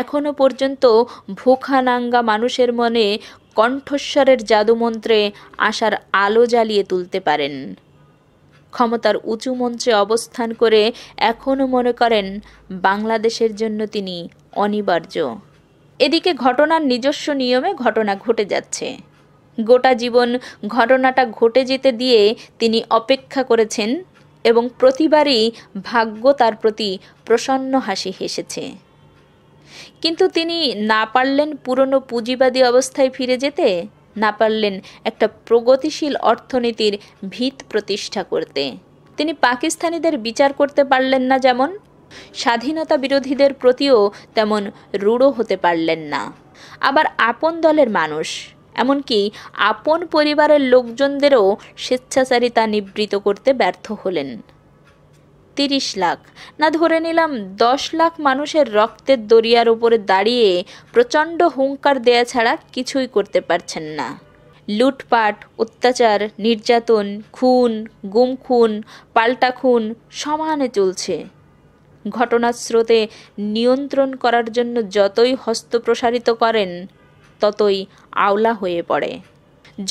এখনও পর্যন্ত ভোখা নাঙ্গা মানুষের মনে কণ্ঠস্বরের জাদুমন্ত্রে আশার আলো জ্বালিয়ে তুলতে পারেন ক্ষমতার উঁচু মঞ্চে অবস্থান করে এখনও মনে করেন বাংলাদেশের জন্য তিনি অনিবার্য এদিকে ঘটনার নিজস্ব নিয়মে ঘটনা ঘটে যাচ্ছে গোটা জীবন ঘটনাটা ঘটে যেতে দিয়ে তিনি অপেক্ষা করেছেন এবং প্রতিবারই ভাগ্য তার প্রতি প্রসন্ন হাসি হেসেছে কিন্তু তিনি না পারলেন পুরনো পুঁজিবাদী অবস্থায় ফিরে যেতে না পারলেন একটা প্রগতিশীল অর্থনীতির ভিত প্রতিষ্ঠা করতে তিনি পাকিস্তানিদের বিচার করতে পারলেন না যেমন স্বাধীনতা বিরোধীদের প্রতিও তেমন রূঢ় হতে পারলেন না আবার আপন দলের মানুষ এমনকি আপন পরিবারের লোকজনদেরও স্বেচ্ছাচারিতা নিবৃত করতে ব্যর্থ হলেন তিরিশ লাখ না ধরে নিলাম দশ লাখ মানুষের রক্তের দরিয়ার উপরে দাঁড়িয়ে প্রচণ্ড হুঙ্কার দেয়া ছাড়া কিছুই করতে পারছেন না লুটপাট অত্যাচার নির্যাতন খুন গুম খুন পাল্টা খুন সমানে চলছে ঘটনার স্রোতে নিয়ন্ত্রণ করার জন্য যতই হস্ত প্রসারিত করেন ততই আওলা হয়ে পড়ে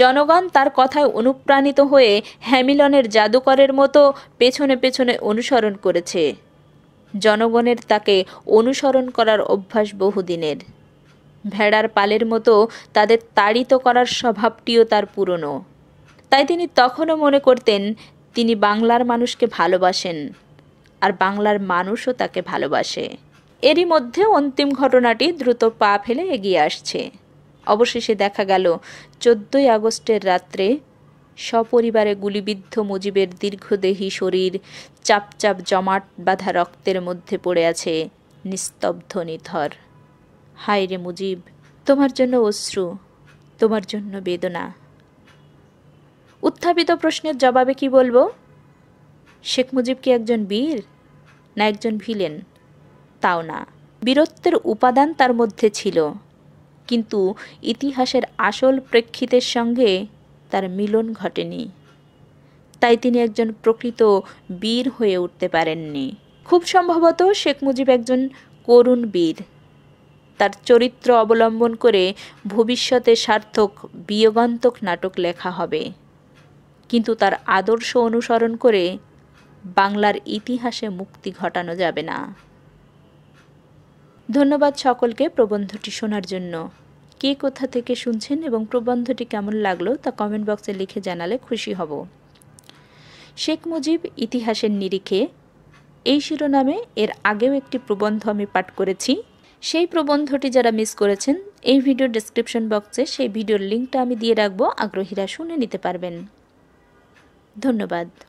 জনগণ তার কথায় অনুপ্রাণিত হয়ে হ্যামিলনের জাদুকরের মতো পেছনে পেছনে অনুসরণ করেছে জনগণের তাকে অনুসরণ করার অভ্যাস বহুদিনের ভেড়ার পালের মতো তাদের তাড়িত করার স্বভাবটিও তার পুরনো তাই তিনি তখনও মনে করতেন তিনি বাংলার মানুষকে ভালোবাসেন আর বাংলার মানুষও তাকে ভালোবাসে এরই মধ্যে অন্তিম ঘটনাটি দ্রুত পা ফেলে এগিয়ে আসছে অবশেষে দেখা গেল চোদ্দই আগস্টের রাত্রে সপরিবারে গুলিবিদ্ধ মুজিবের দীর্ঘদেহী শরীর চাপচাপ জমাট বাঁধা রক্তের মধ্যে পড়ে আছে নিস্তব্ধ নিথর হায় রে মুজিব তোমার জন্য অশ্রু তোমার জন্য বেদনা উত্থাপিত প্রশ্নের জবাবে কি বলবো শেখ মুজিব কি একজন বীর না একজন ভিলেন তাও না বীরত্বের উপাদান তার মধ্যে ছিল কিন্তু ইতিহাসের আসল প্রেক্ষিতের সঙ্গে তার মিলন ঘটেনি তাই তিনি একজন প্রকৃত বীর হয়ে উঠতে পারেননি খুব সম্ভবত শেখ মুজিব একজন করুণ বীর তার চরিত্র অবলম্বন করে ভবিষ্যতে সার্থক বিয়োগান্তক নাটক লেখা হবে কিন্তু তার আদর্শ অনুসরণ করে বাংলার ইতিহাসে মুক্তি ঘটানো যাবে না ধন্যবাদ সকলকে প্রবন্ধটি শোনার জন্য কে কোথা থেকে শুনছেন এবং প্রবন্ধটি কেমন লাগলো তা কমেন্ট বক্সে লিখে জানালে খুশি হব শেখ মুজিব ইতিহাসের নিরিখে এই শিরোনামে এর আগেও একটি প্রবন্ধ আমি পাঠ করেছি সেই প্রবন্ধটি যারা মিস করেছেন এই ভিডিও ডেসক্রিপশন বক্সে সেই ভিডিওর লিঙ্কটা আমি দিয়ে রাখবো আগ্রহীরা শুনে নিতে পারবেন ধন্যবাদ